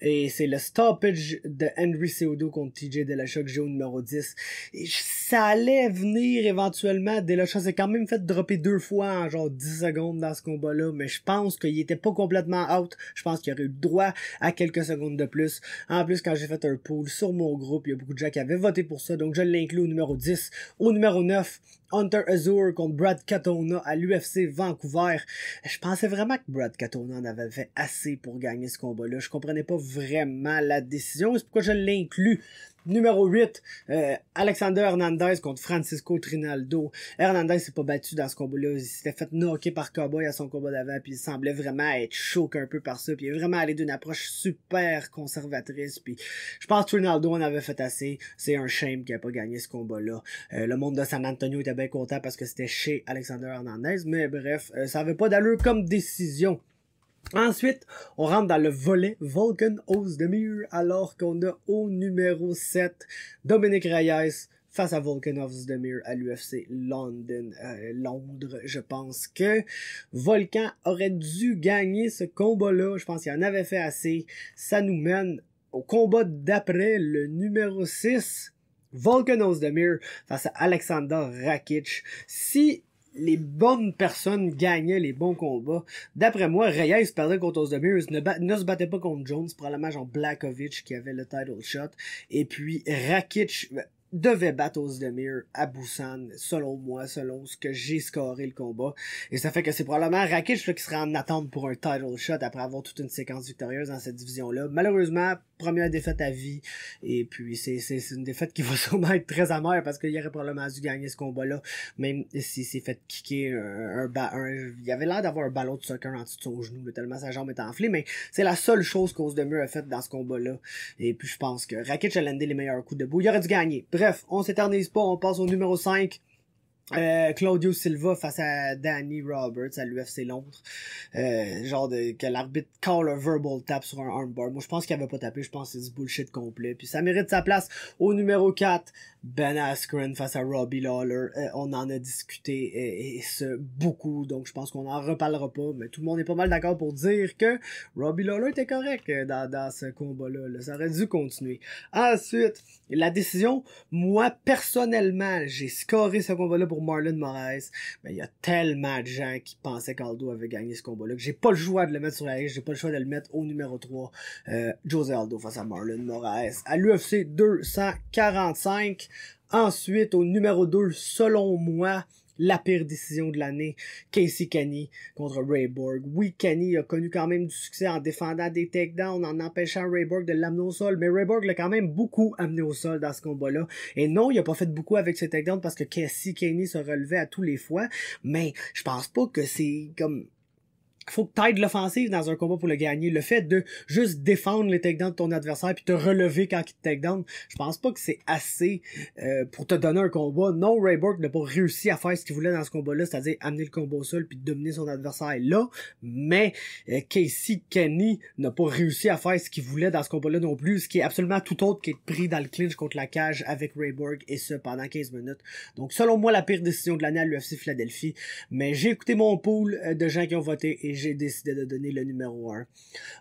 Speaker 1: Et c'est le stoppage de Henry Seudo contre TJ j'ai au numéro 10. Et ça allait venir éventuellement. Delacha s'est quand même fait dropper deux fois en genre 10 secondes dans ce combat-là, mais je pense qu'il était pas complètement out. Je pense qu'il aurait eu droit à quelques secondes de plus. En plus, quand j'ai fait un pool sur mon groupe, il y a beaucoup de gens qui avaient voté pour ça, donc je l'inclus au numéro 10. Au numéro 9, Hunter Azure contre Brad Katona à l'UFC Vancouver. Je pensais vraiment que Brad Katona en avait fait assez pour gagner ce combat-là. Je comprenais pas vraiment la décision. C'est pourquoi je l'inclus. Numéro 8, euh, Alexander Hernandez contre Francisco Trinaldo. Hernandez s'est pas battu dans ce combat-là. Il s'était fait knocker par Cowboy à son combat d'avant, puis il semblait vraiment être choqué un peu par ça, puis il est vraiment allé d'une approche super conservatrice, puis je pense que Trinaldo en avait fait assez. C'est un shame qu'il a pas gagné ce combat-là. Euh, le monde de San Antonio était bien content parce que c'était chez Alexander Hernandez, mais bref, euh, ça avait pas d'allure comme décision. Ensuite, on rentre dans le volet Vulcan de mur alors qu'on a au numéro 7 Dominique Reyes face à de Mir à l'UFC London, euh, Londres. Je pense que Volcan aurait dû gagner ce combat-là. Je pense qu'il en avait fait assez. Ça nous mène au combat d'après, le numéro 6. de Mur face à Alexander Rakic. Si les bonnes personnes gagnaient les bons combats. D'après moi, Reyes perdait contre Ozdemir, ne, ne se battait pas contre Jones, probablement Jean Blakovic qui avait le title shot. Et puis Rakic euh, devait battre Ozdemir à Busan, selon moi, selon ce que j'ai scoré le combat. Et ça fait que c'est probablement Rakic qui sera en attente pour un title shot après avoir toute une séquence victorieuse dans cette division-là. Malheureusement, première défaite à vie. Et puis, c'est, c'est, une défaite qui va (laughs) sûrement être très amère parce qu'il aurait probablement dû gagner ce combat-là, même s'il s'est fait kicker un, un, il Il avait l'air d'avoir un ballon de soccer en dessous de son genou, tellement sa jambe est enflée, mais c'est la seule chose Mur a faite dans ce combat-là. Et puis, je pense que Rakic a landé les meilleurs coups debout. Il aurait dû gagner. Bref, on s'éternise pas, on passe au numéro 5. Euh, Claudio Silva face à Danny Roberts à l'UFC Londres. Euh, genre de, que l'arbitre call a verbal tap sur un armbar. Moi, je pense qu'il avait pas tapé. Je pense que c'est du bullshit complet. Puis ça mérite sa place au numéro 4 ben Askren face à Robbie Lawler, euh, on en a discuté et, ce beaucoup, donc je pense qu'on en reparlera pas, mais tout le monde est pas mal d'accord pour dire que Robbie Lawler était correct euh, dans, ce combat-là, ça aurait dû continuer. Ensuite, la décision, moi personnellement, j'ai scoré ce combat-là pour Marlon Moraes, mais il y a tellement de gens qui pensaient qu'Aldo avait gagné ce combat-là que j'ai pas le choix de le mettre sur la liste, j'ai pas le choix de le mettre au numéro 3, euh, José Aldo face à Marlon Moraes à l'UFC 245. Ensuite, au numéro 2, selon moi, la pire décision de l'année, Casey Kenny contre Ray Borg. Oui, Kenny a connu quand même du succès en défendant des takedowns, en empêchant Ray Borg de l'amener au sol, mais Ray Borg l'a quand même beaucoup amené au sol dans ce combat-là. Et non, il a pas fait beaucoup avec ses takedowns parce que Casey Kenny se relevait à tous les fois, mais je pense pas que c'est comme faut que t'aides l'offensive dans un combat pour le gagner. Le fait de juste défendre les takedowns de ton adversaire puis te relever quand il te takedown, je pense pas que c'est assez euh, pour te donner un combat. Non, Ray Borg n'a pas réussi à faire ce qu'il voulait dans ce combat-là, c'est-à-dire amener le combo au sol puis dominer son adversaire là, mais euh, Casey Kenny n'a pas réussi à faire ce qu'il voulait dans ce combat-là non plus, ce qui est absolument tout autre qu'être pris dans le clinch contre la cage avec Ray Borg et ce pendant 15 minutes. Donc selon moi, la pire décision de l'année à l'UFC Philadelphie, mais j'ai écouté mon pool euh, de gens qui ont voté et j'ai décidé de donner le numéro 1 euh,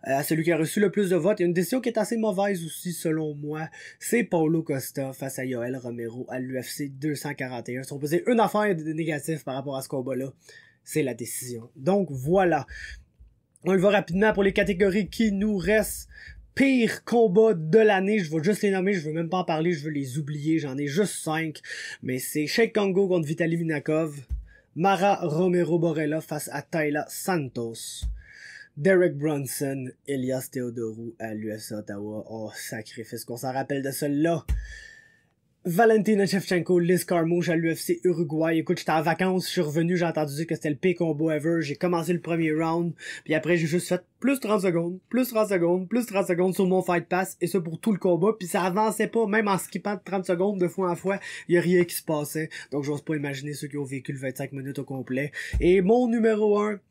Speaker 1: à celui qui a reçu le plus de votes. il y a une décision qui est assez mauvaise aussi, selon moi, c'est Paulo Costa face à Yoel Romero à l'UFC 241. Si on posait une affaire négatif par rapport à ce combat-là, c'est la décision. Donc voilà. On le voit rapidement pour les catégories qui nous restent pire combat de l'année. Je vais juste les nommer, je veux même pas en parler, je veux les oublier. J'en ai juste 5 Mais c'est Sheikh Kongo contre Vitali Minakov Mara Romero Borella face à Tyler Santos. Derek Brunson, Elias Theodorou à l'US Ottawa. Oh, sacrifice qu'on s'en rappelle de celle-là. Valentina Shevchenko, Liz Carmouche à l'UFC Uruguay. Écoute, j'étais en vacances, je suis revenu, j'ai entendu dire que c'était le pire combo ever. J'ai commencé le premier round, puis après j'ai juste fait plus 30 secondes, plus 30 secondes, plus 30 secondes sur mon fight pass, et ça pour tout le combat, puis ça avançait pas, même en skippant 30 secondes de fois en fois, il y a rien qui se passait. Donc j'ose pas imaginer ceux qui ont vécu le 25 minutes au complet. Et mon numéro 1,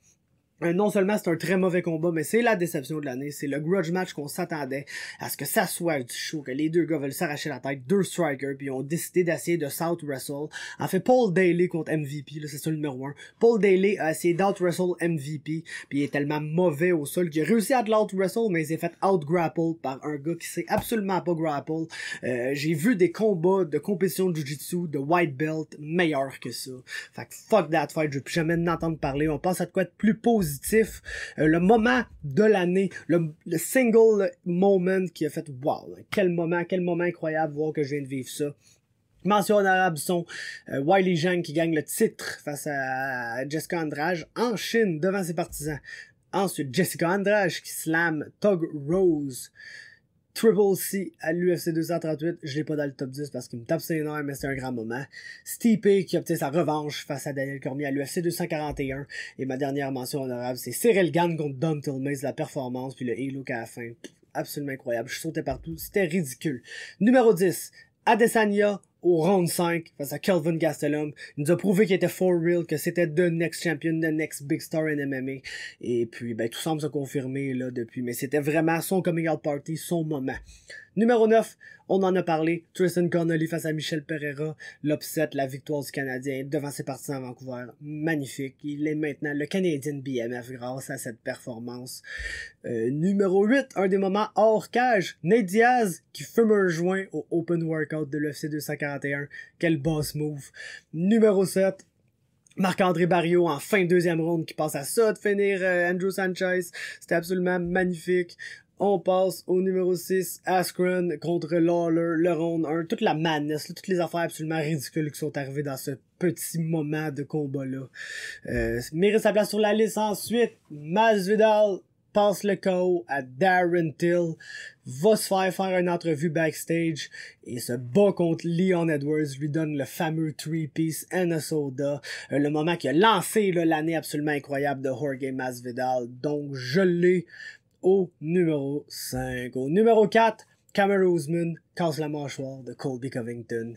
Speaker 1: euh, non seulement c'est un très mauvais combat, mais c'est la déception de l'année. C'est le grudge match qu'on s'attendait à ce que ça soit du show, que les deux gars veulent s'arracher la tête, deux strikers, puis ils ont décidé d'essayer de South Wrestle. En fait, Paul Daly contre MVP, là, c'est ça le numéro un. Paul Daly a essayé d'out wrestle MVP, puis il est tellement mauvais au sol qu'il a réussi à de l'out wrestle, mais il s'est fait out grapple par un gars qui sait absolument pas grapple. Euh, j'ai vu des combats de compétition de Jitsu... de white belt, meilleurs que ça. Fait que fuck that fight, je vais plus jamais en entendre parler. On passe à quoi être plus positif euh, le moment de l'année, le, single moment qui a fait wow, quel moment, quel moment incroyable, voir que je viens de vivre ça. Mention honorable sont euh, Wiley Zhang qui gagne le titre face à Jessica Andrade en Chine devant ses partisans. Ensuite, Jessica Andrade qui slame Tug Rose. Triple C à l'UFC 238, je l'ai pas dans le top 10 parce qu'il me tape ses nerfs, mais c'est un grand moment. Stipe qui obtient sa revanche face à Daniel Cormier à l'UFC 241. Et ma dernière mention honorable, c'est Cyril Gann contre Dom Tillmays, la performance, puis le halo à la fin. Absolument incroyable. Je sautais partout. C'était ridicule. Numéro 10, Adesanya au round 5 face à Kelvin Gastelum. Il nous a prouvé qu'il était for real, que c'était the next champion, the next big star in MMA. Et puis, ben, tout semble se confirmer là depuis, mais c'était vraiment son coming out party, son moment. Numéro 9, on en a parlé, Tristan Connolly face à Michel Pereira, l'upset, la victoire du Canadien devant ses partisans à Vancouver. Magnifique, il est maintenant le Canadien BMF grâce à cette performance. Euh, numéro 8, un des moments hors cage, Nate Diaz qui fume un joint au Open Workout de l'UFC 240 quel boss move. Numéro 7. Marc-André Barrio en fin de deuxième ronde qui passe à ça de finir euh, Andrew Sanchez. C'était absolument magnifique. On passe au numéro 6, Askren contre Lawler, le round 1, toute la madness, toutes les affaires absolument ridicules qui sont arrivées dans ce petit moment de combat-là. Euh, mérite sa place sur la liste ensuite, Masvidal passe le KO à Darren Till, va se faire faire une entrevue backstage et se bat contre Leon Edwards, lui donne le fameux Three Piece and a Soda, euh, le moment qui a lancé l'année absolument incroyable de Jorge Masvidal. Donc je l'ai au numéro 5. Au numéro 4, Cameron Usman casse la mâchoire de Colby Covington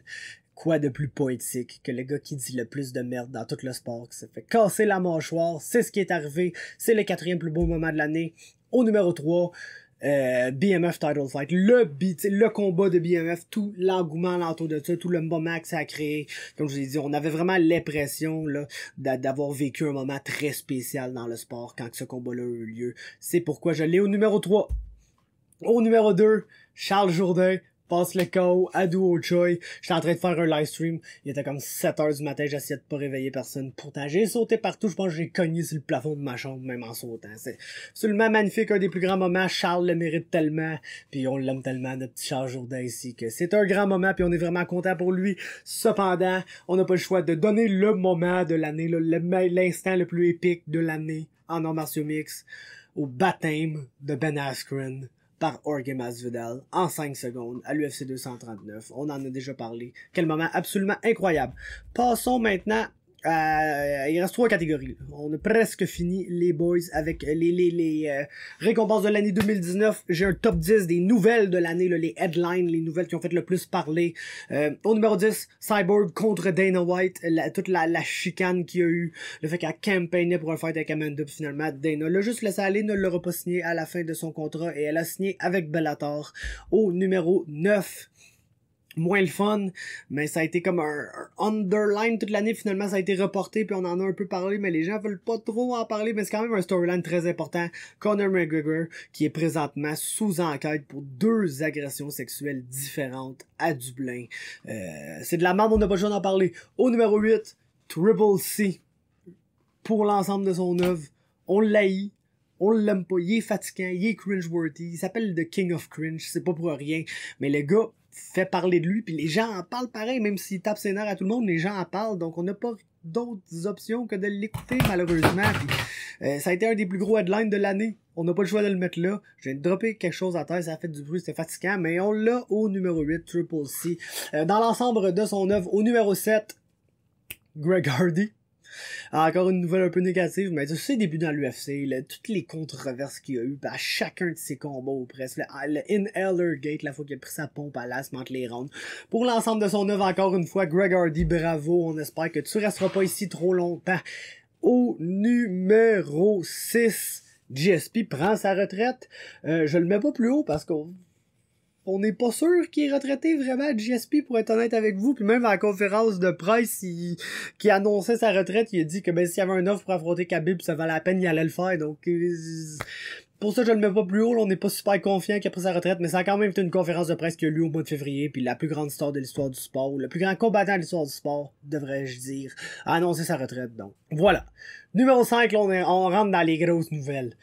Speaker 1: quoi de plus poétique que le gars qui dit le plus de merde dans tout le sport, qui s'est fait casser la mâchoire, c'est ce qui est arrivé, c'est le quatrième plus beau moment de l'année. Au numéro 3, euh, BMF Title Fight, le beat, le combat de BMF, tout l'engouement autour de ça, tout le moment que ça a créé. Comme je vous ai dit, on avait vraiment l'impression d'avoir vécu un moment très spécial dans le sport quand ce combat-là a eu lieu. C'est pourquoi je l'ai au numéro 3. Au numéro 2, Charles Jourdain passe le KO, au choix. J'étais en train de faire un live stream. Il était comme 7 heures du matin, j'essayais de pas réveiller personne. Pourtant, j'ai sauté partout. Je pense que j'ai cogné sur le plafond de ma chambre, même en sautant. C'est absolument magnifique, un des plus grands moments. Charles le mérite tellement. Puis on l'aime tellement, notre petit Charles Jourdain ici, que c'est un grand moment. Puis on est vraiment content pour lui. Cependant, on n'a pas le choix de donner le moment de l'année, l'instant le, plus épique de l'année en or mix au baptême de Ben Askren par Jorge Masvidal en 5 secondes à l'UFC 239. On en a déjà parlé. Quel moment absolument incroyable. Passons maintenant euh, il reste trois catégories. On a presque fini les boys avec les, les, euh, récompenses de l'année 2019. J'ai un top 10 des nouvelles de l'année, les headlines, les nouvelles qui ont fait le plus parler. Euh, au numéro 10, Cyborg contre Dana White, toute la, chicane qu'il y a eu, le fait qu'elle campagné pour un fight avec Amanda, finalement Dana l'a juste laissé aller, ne l'aura pas signé à la fin de son contrat et elle a signé avec Bellator. Au numéro 9, moins le fun, mais ça a été comme un, underline toute l'année. Finalement, ça a été reporté, puis on en a un peu parlé, mais les gens veulent pas trop en parler. Mais c'est quand même un storyline très important. Conor McGregor, qui est présentement sous enquête pour deux agressions sexuelles différentes à Dublin. Euh, c'est de la merde, on n'a pas le choix d'en parler. Au numéro 8, Triple C, pour l'ensemble de son œuvre. On l'haït, on l'aime pas, il est fatigant, il est cringe-worthy, il s'appelle The King of Cringe, c'est pas pour rien, mais le gars fait parler de lui, puis les gens en parlent pareil, même s'il tape ses nerfs à tout le monde, les gens en parlent, donc on n'a pas d'autres options que de l'écouter, malheureusement. Euh, ça a été un des plus gros headlines de l'année. On n'a pas le choix de le mettre là. je de dropper quelque chose à terre, ça a fait du bruit, c'était fatigant, mais on l'a au numéro 8, Triple C. Euh, dans l'ensemble de son œuvre, au numéro 7, Greg Hardy. Encore une nouvelle un peu négative, mais tu sais, début dans l'UFC, toutes les controverses qu'il y a eu ben, à chacun de ses combats presque, le, In Gate, la fois qu'il a pris sa pompe à l'AS manque les rondes. Pour l'ensemble de son œuvre, encore une fois, Greg Hardy, bravo, on espère que tu resteras pas ici trop longtemps. Au numéro 6. GSP prend sa retraite. Euh, je le mets pas plus haut parce qu'on on n'est pas sûr qu'il est retraité vraiment à GSP, pour être honnête avec vous. Puis même à la conférence de presse qui annonçait sa retraite, il a dit que ben, s'il y avait un offre pour affronter Khabib, ça valait la peine, il allait le faire. Donc, euh, pour ça, je le mets pas plus haut. on n'est pas super confiant qu'après sa retraite, mais ça a quand même été une conférence de presse qu'il a au mois de février. Puis la plus grande histoire de l'histoire du sport, le plus grand combattant de l'histoire du sport, devrais-je dire, a annoncé sa retraite. Donc, voilà. Numéro 5, on, on rentre dans les grosses nouvelles.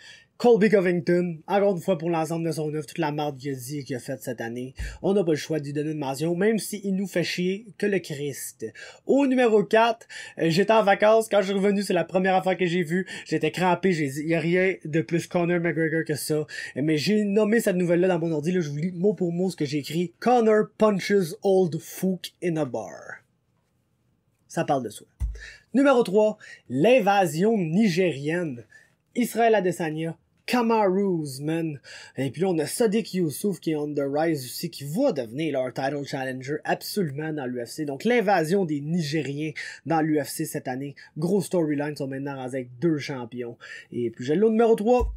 Speaker 1: Colby Covington, encore une fois pour l'ensemble de son œuvre, toute la merde qu'il a dit et qu'il a faite cette année, on n'a pas le choix de lui donner une mention, même s'il nous fait chier que le Christ. Au numéro 4, euh, j'étais en vacances, quand je suis revenu, c'est la première affaire que j'ai vue, j'étais crampé, j'ai dit, il n'y a rien de plus Conor McGregor que ça, mais j'ai nommé cette nouvelle-là dans mon ordi, là, je vous lis mot pour mot ce que j'ai écrit, Conor punches old fook in a bar. Ça parle de soi. Numéro 3, l'invasion nigérienne. Israël Adesanya Kamaroos, man. Et puis on a Sadiq Youssouf qui est on the rise aussi, qui va devenir leur title challenger absolument dans l'UFC. Donc l'invasion des Nigériens dans l'UFC cette année. Gros storyline, sont maintenant avec deux champions. Et puis j'ai le numéro 3.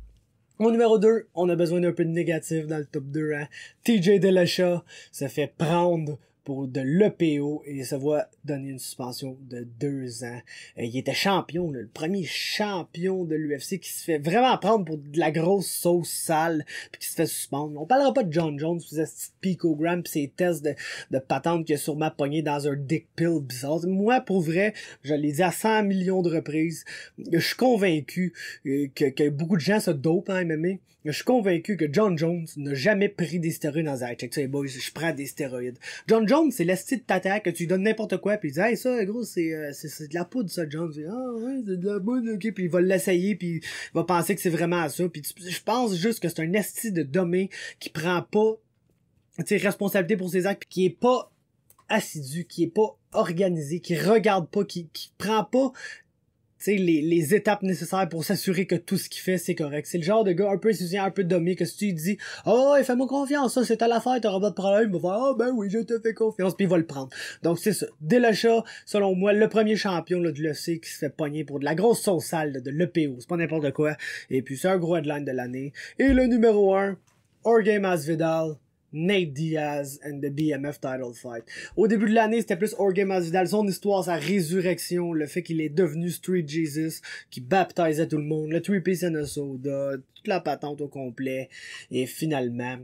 Speaker 1: Au numéro 2, on a besoin d'un peu de négatif dans le top 2. Hein. TJ Delacha se fait prendre pour de l'EPO et se voit donner une suspension de deux ans. Euh, il était champion, le premier champion de l'UFC qui se fait vraiment prendre pour de la grosse sauce sale puis qui se fait suspendre. On parlera pas de John Jones, faisait ce picogramme pis ses tests de, de patente qu'il a sûrement pogné dans un dick pill bizarre. Moi, pour vrai, je l'ai dit à 100 millions de reprises, je suis convaincu euh, que, beaucoup de gens se dopent en MMA. Je suis convaincu que John Jones n'a jamais pris des stéroïdes dans sa check. boys, je prends des stéroïdes. John Jones c'est la de tata que tu lui donnes n'importe quoi, puis il dit, hey, ça, gros, c'est, euh, c'est, de la poudre, ça, John. » ah, ouais, c'est de la poudre, ok, puis il va l'essayer, puis il va penser que c'est vraiment ça. Puis je pense juste que c'est un esti de domaine qui prend pas, tu responsabilité pour ses actes, puis qui est pas assidu, qui est pas organisé, qui regarde pas, qui, qui prend pas les, les étapes nécessaires pour s'assurer que tout ce qu'il fait, c'est correct. C'est le genre de gars un peu susien, un peu dommé, que si tu dis « Oh, fais-moi confiance, ça, c'est à l'affaire, t'auras pas de problème. » Il va faire « Oh, ben oui, je te fais confiance. » Puis il va le prendre. Donc, c'est ça. Dès l'achat, selon moi, le premier champion de l'EC qui se fait pogner pour de la grosse sauce sale de l'EPO. C'est pas n'importe quoi. Et puis, c'est un gros headline de l'année. Et le numéro 1, Orgame Vidal. Nate Diaz and the BMF title fight. Au début de l'année, c'était plus Jorge Masvidal, son histoire, sa résurrection, le fait qu'il est devenu Street Jesus, qui baptisait tout le monde, le Three Piece and a Soda, toute la patente au complet, et finalement,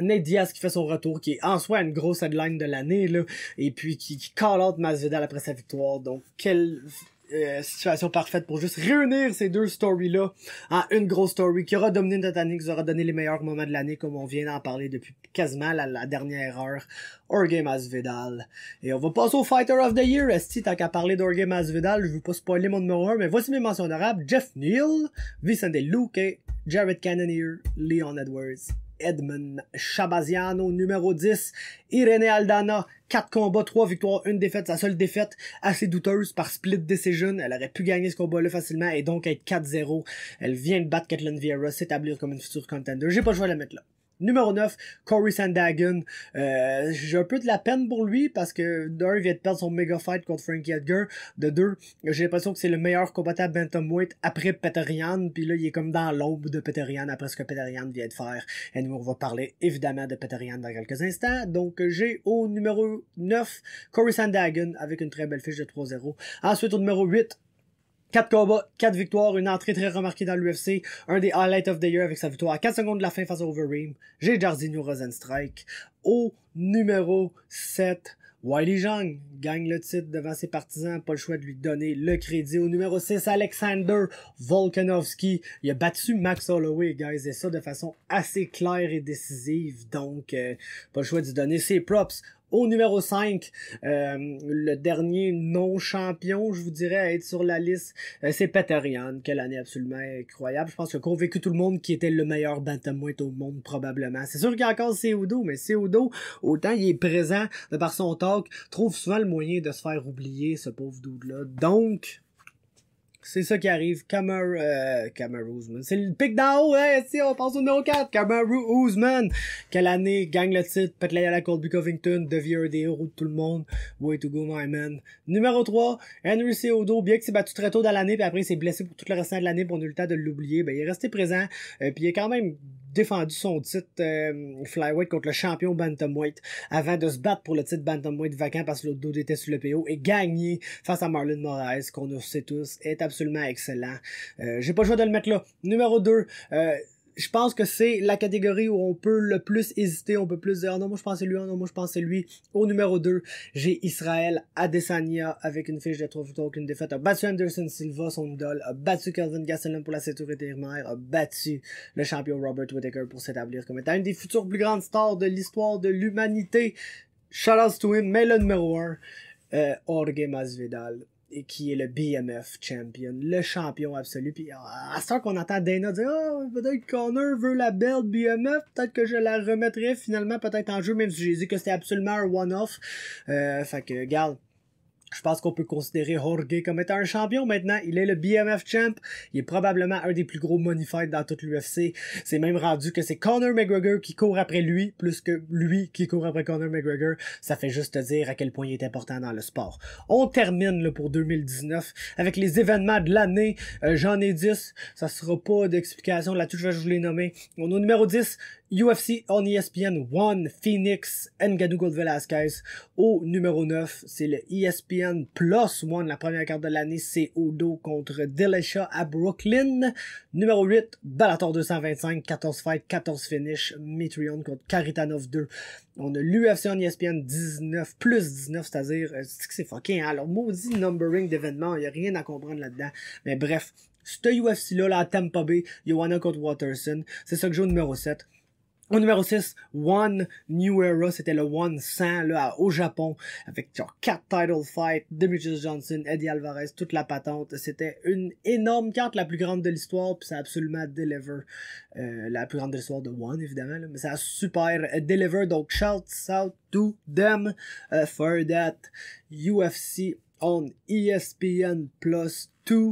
Speaker 1: Nate Diaz qui fait son retour, qui est en soi une grosse headline de l'année, là, et puis qui, qui call out Masvidal après sa victoire, donc quel euh, situation parfaite pour juste réunir ces deux stories-là en une grosse story qui aura dominé notre année, qui aura donné les meilleurs moments de l'année, comme on vient d'en parler depuis quasiment la, dernière heure. Orgame Vidal. Et on va passer au Fighter of the Year. Esti, tant qu'à parler d'Orgame Vidal, je veux pas spoiler mon numéro mais voici mes mentions honorables. Jeff Neal, Vicente Luque, Jared Cannonier, Leon Edwards Edmund Chabaziano, numéro 10. Irene Aldana, 4 combats, 3 victoires, 1 défaite. Sa seule défaite, assez douteuse, par split decision. Elle aurait pu gagner ce combat-là facilement et donc être 4-0. Elle vient de battre Kathleen Vieira, s'établir comme une future contender. J'ai pas le choix à la mettre là. Numéro 9, Corey Sandhagen, Euh, j'ai un peu de la peine pour lui parce que d'un, il vient de perdre son méga fight contre Frankie Edgar. De deux, j'ai l'impression que c'est le meilleur combattant Bantamweight après Peterian. Puis là, il est comme dans l'aube de Peterian après ce que Peterian vient de faire. Et nous, on va parler évidemment de Peterian dans quelques instants. Donc, j'ai au numéro 9, Corey Sandhagen, avec une très belle fiche de 3-0. Ensuite, au numéro 8, 4 combats, 4 victoires, une entrée très remarquée dans l'UFC, un des highlights of the year avec sa victoire à 4 secondes de la fin face à Overeem. J'ai Jardino Rosenstrike. Au numéro 7, Wiley Jung gagne le titre devant ses partisans, pas le choix de lui donner le crédit. Au numéro 6, Alexander Volkanovski. Il a battu Max Holloway, guys, et ça de façon assez claire et décisive. Donc, euh, pas le choix de lui donner ses props au numéro 5, euh, le dernier non-champion, je vous dirais, à être sur la liste, euh, c'est Peterian. Quelle année absolument incroyable. Je pense a convaincu tout le monde qui était le meilleur bantamweight au monde, probablement. C'est sûr qu'il y a encore Seudo, mais Seudo, autant il est présent de par son talk, trouve souvent le moyen de se faire oublier, ce pauvre dude-là. Donc, c'est ça qui arrive. Kamaru, euh, Kamaru Usman. C'est le pic d'en haut, hein, si on passe au numéro 4. Kamaru Usman. Quelle année, gagne le titre, peut-être Peut-être la à Colby Covington, devient un des héros de tout le monde. Way to go, my man. Numéro 3, Henry Odo Bien qu'il s'est battu très tôt dans l'année, puis après il s'est blessé pour tout le restant de l'année, pour on a le temps de l'oublier. Ben, il est resté présent, euh, puis il est quand même défendu son titre euh, Flyweight contre le champion Bantamweight avant de se battre pour le titre Bantamweight vacant parce que l'autre dos était sur le PO et gagner face à Marlon Moraes, qu'on sait tous, est absolument excellent. Euh, j'ai pas le choix de le mettre là. Numéro 2, je pense que c'est la catégorie où on peut le plus hésiter, on peut plus dire ah non, moi je pense c'est lui, ah non, moi je pense c'est lui. Au numéro 2, j'ai Israël Adesanya avec une fiche de 3 photos, aucune défaite, a battu Anderson Silva, son idole, a battu Kelvin Gastelum pour la sécurité mère, a battu le champion Robert Whittaker pour s'établir comme étant une des futurs plus grandes stars de l'histoire de l'humanité. Charles to Melon mais le numéro 1, euh, Jorge Masvidal et qui est le BMF champion, le champion absolu. Puis ah, à ce qu'on entend Dana dire ah, peut-être Connor veut la belle BMF, peut-être que je la remettrai finalement peut-être en jeu, même si j'ai dit que c'était absolument un one-off. Euh, fait que, garde, je pense qu'on peut considérer Jorge comme étant un champion maintenant. Il est le BMF champ. Il est probablement un des plus gros money dans toute l'UFC. C'est même rendu que c'est Conor McGregor qui court après lui, plus que lui qui court après Conor McGregor. Ça fait juste dire à quel point il est important dans le sport. On termine là, pour 2019 avec les événements de l'année. Euh, j'en ai 10. Ça sera pas d'explication là-dessus. Je vais vous les nommer. On est au numéro 10, UFC on ESPN 1, Phoenix, Ngannou Gold Velasquez. Au numéro 9, c'est le ESPN Plus 1, la première carte de l'année, c'est Odo contre Delisha à Brooklyn. Numéro 8, Balator 225, 14 fights, 14 finish, Mitrion contre Karitanov 2. On a l'UFC on ESPN 19, plus 19, c'est-à-dire, euh, c'est que c'est fucking, hein? alors maudit numbering d'événements, il n'y a rien à comprendre là-dedans. Mais bref, ce UFC-là, la à Tampa Bay, Johanna contre Waterson, c'est ça que au numéro 7. Au numéro 6, One New Era, c'était le One 100 là, au Japon, avec genre 4 title fights, Demetrius Johnson, Eddie Alvarez, toute la patente. C'était une énorme carte, la plus grande de l'histoire, puis ça absolument deliver. Euh, la plus grande de l'histoire de One, évidemment, mais ça a super deliver. Donc, shout out to them euh, for that UFC on ESPN Plus 2.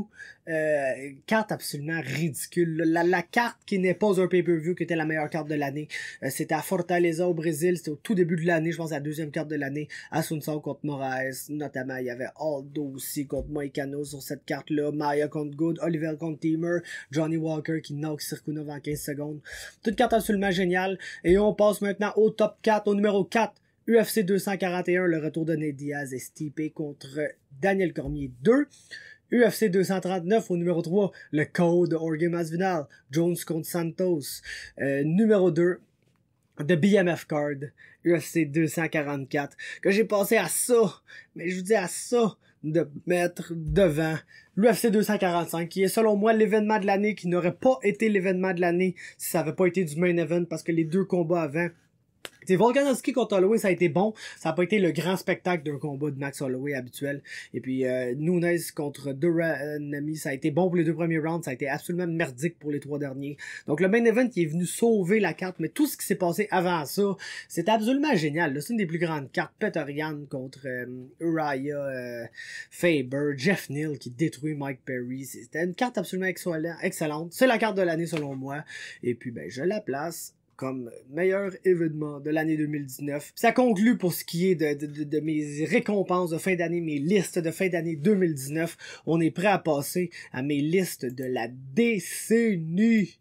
Speaker 1: Euh, carte absolument ridicule. La, la carte qui n'est pas un pay-per-view, qui était la meilleure carte de l'année. Euh, c'était à Fortaleza au Brésil. C'était au tout début de l'année, je pense, la deuxième carte de l'année. Asunção contre Moraes, notamment. Il y avait Aldo aussi contre Moicano sur cette carte-là. Maya contre Good, Oliver contre Teamer, Johnny Walker qui knock Circunov en 15 secondes. Toute carte absolument géniale. Et on passe maintenant au top 4, au numéro 4 UFC 241, le retour de Ned Diaz et Stipe contre Daniel Cormier 2. UFC 239 au numéro 3, le code Jorge Masvidal, Jones contre Santos. Euh, numéro 2, The BMF Card, UFC 244, que j'ai pensé à ça, mais je vous dis à ça, de mettre devant l'UFC 245, qui est selon moi l'événement de l'année, qui n'aurait pas été l'événement de l'année si ça n'avait pas été du main event, parce que les deux combats avant Volkanovski contre Holloway, ça a été bon. Ça n'a pas été le grand spectacle d'un combat de Max Holloway habituel. Et puis euh, Nunes contre Duranami, ça a été bon pour les deux premiers rounds. Ça a été absolument merdique pour les trois derniers. Donc le main event qui est venu sauver la carte, mais tout ce qui s'est passé avant ça, c'est absolument génial. C'est une des plus grandes cartes. Petorian contre Uriah euh, Faber, Jeff Neal qui détruit Mike Perry. C'était une carte absolument excellente. C'est la carte de l'année selon moi. Et puis ben je la place comme meilleur événement de l'année 2019. Ça conclut pour ce qui est de, mes récompenses de fin d'année, mes listes de fin d'année 2019. On est prêt à passer à mes listes de la décennie.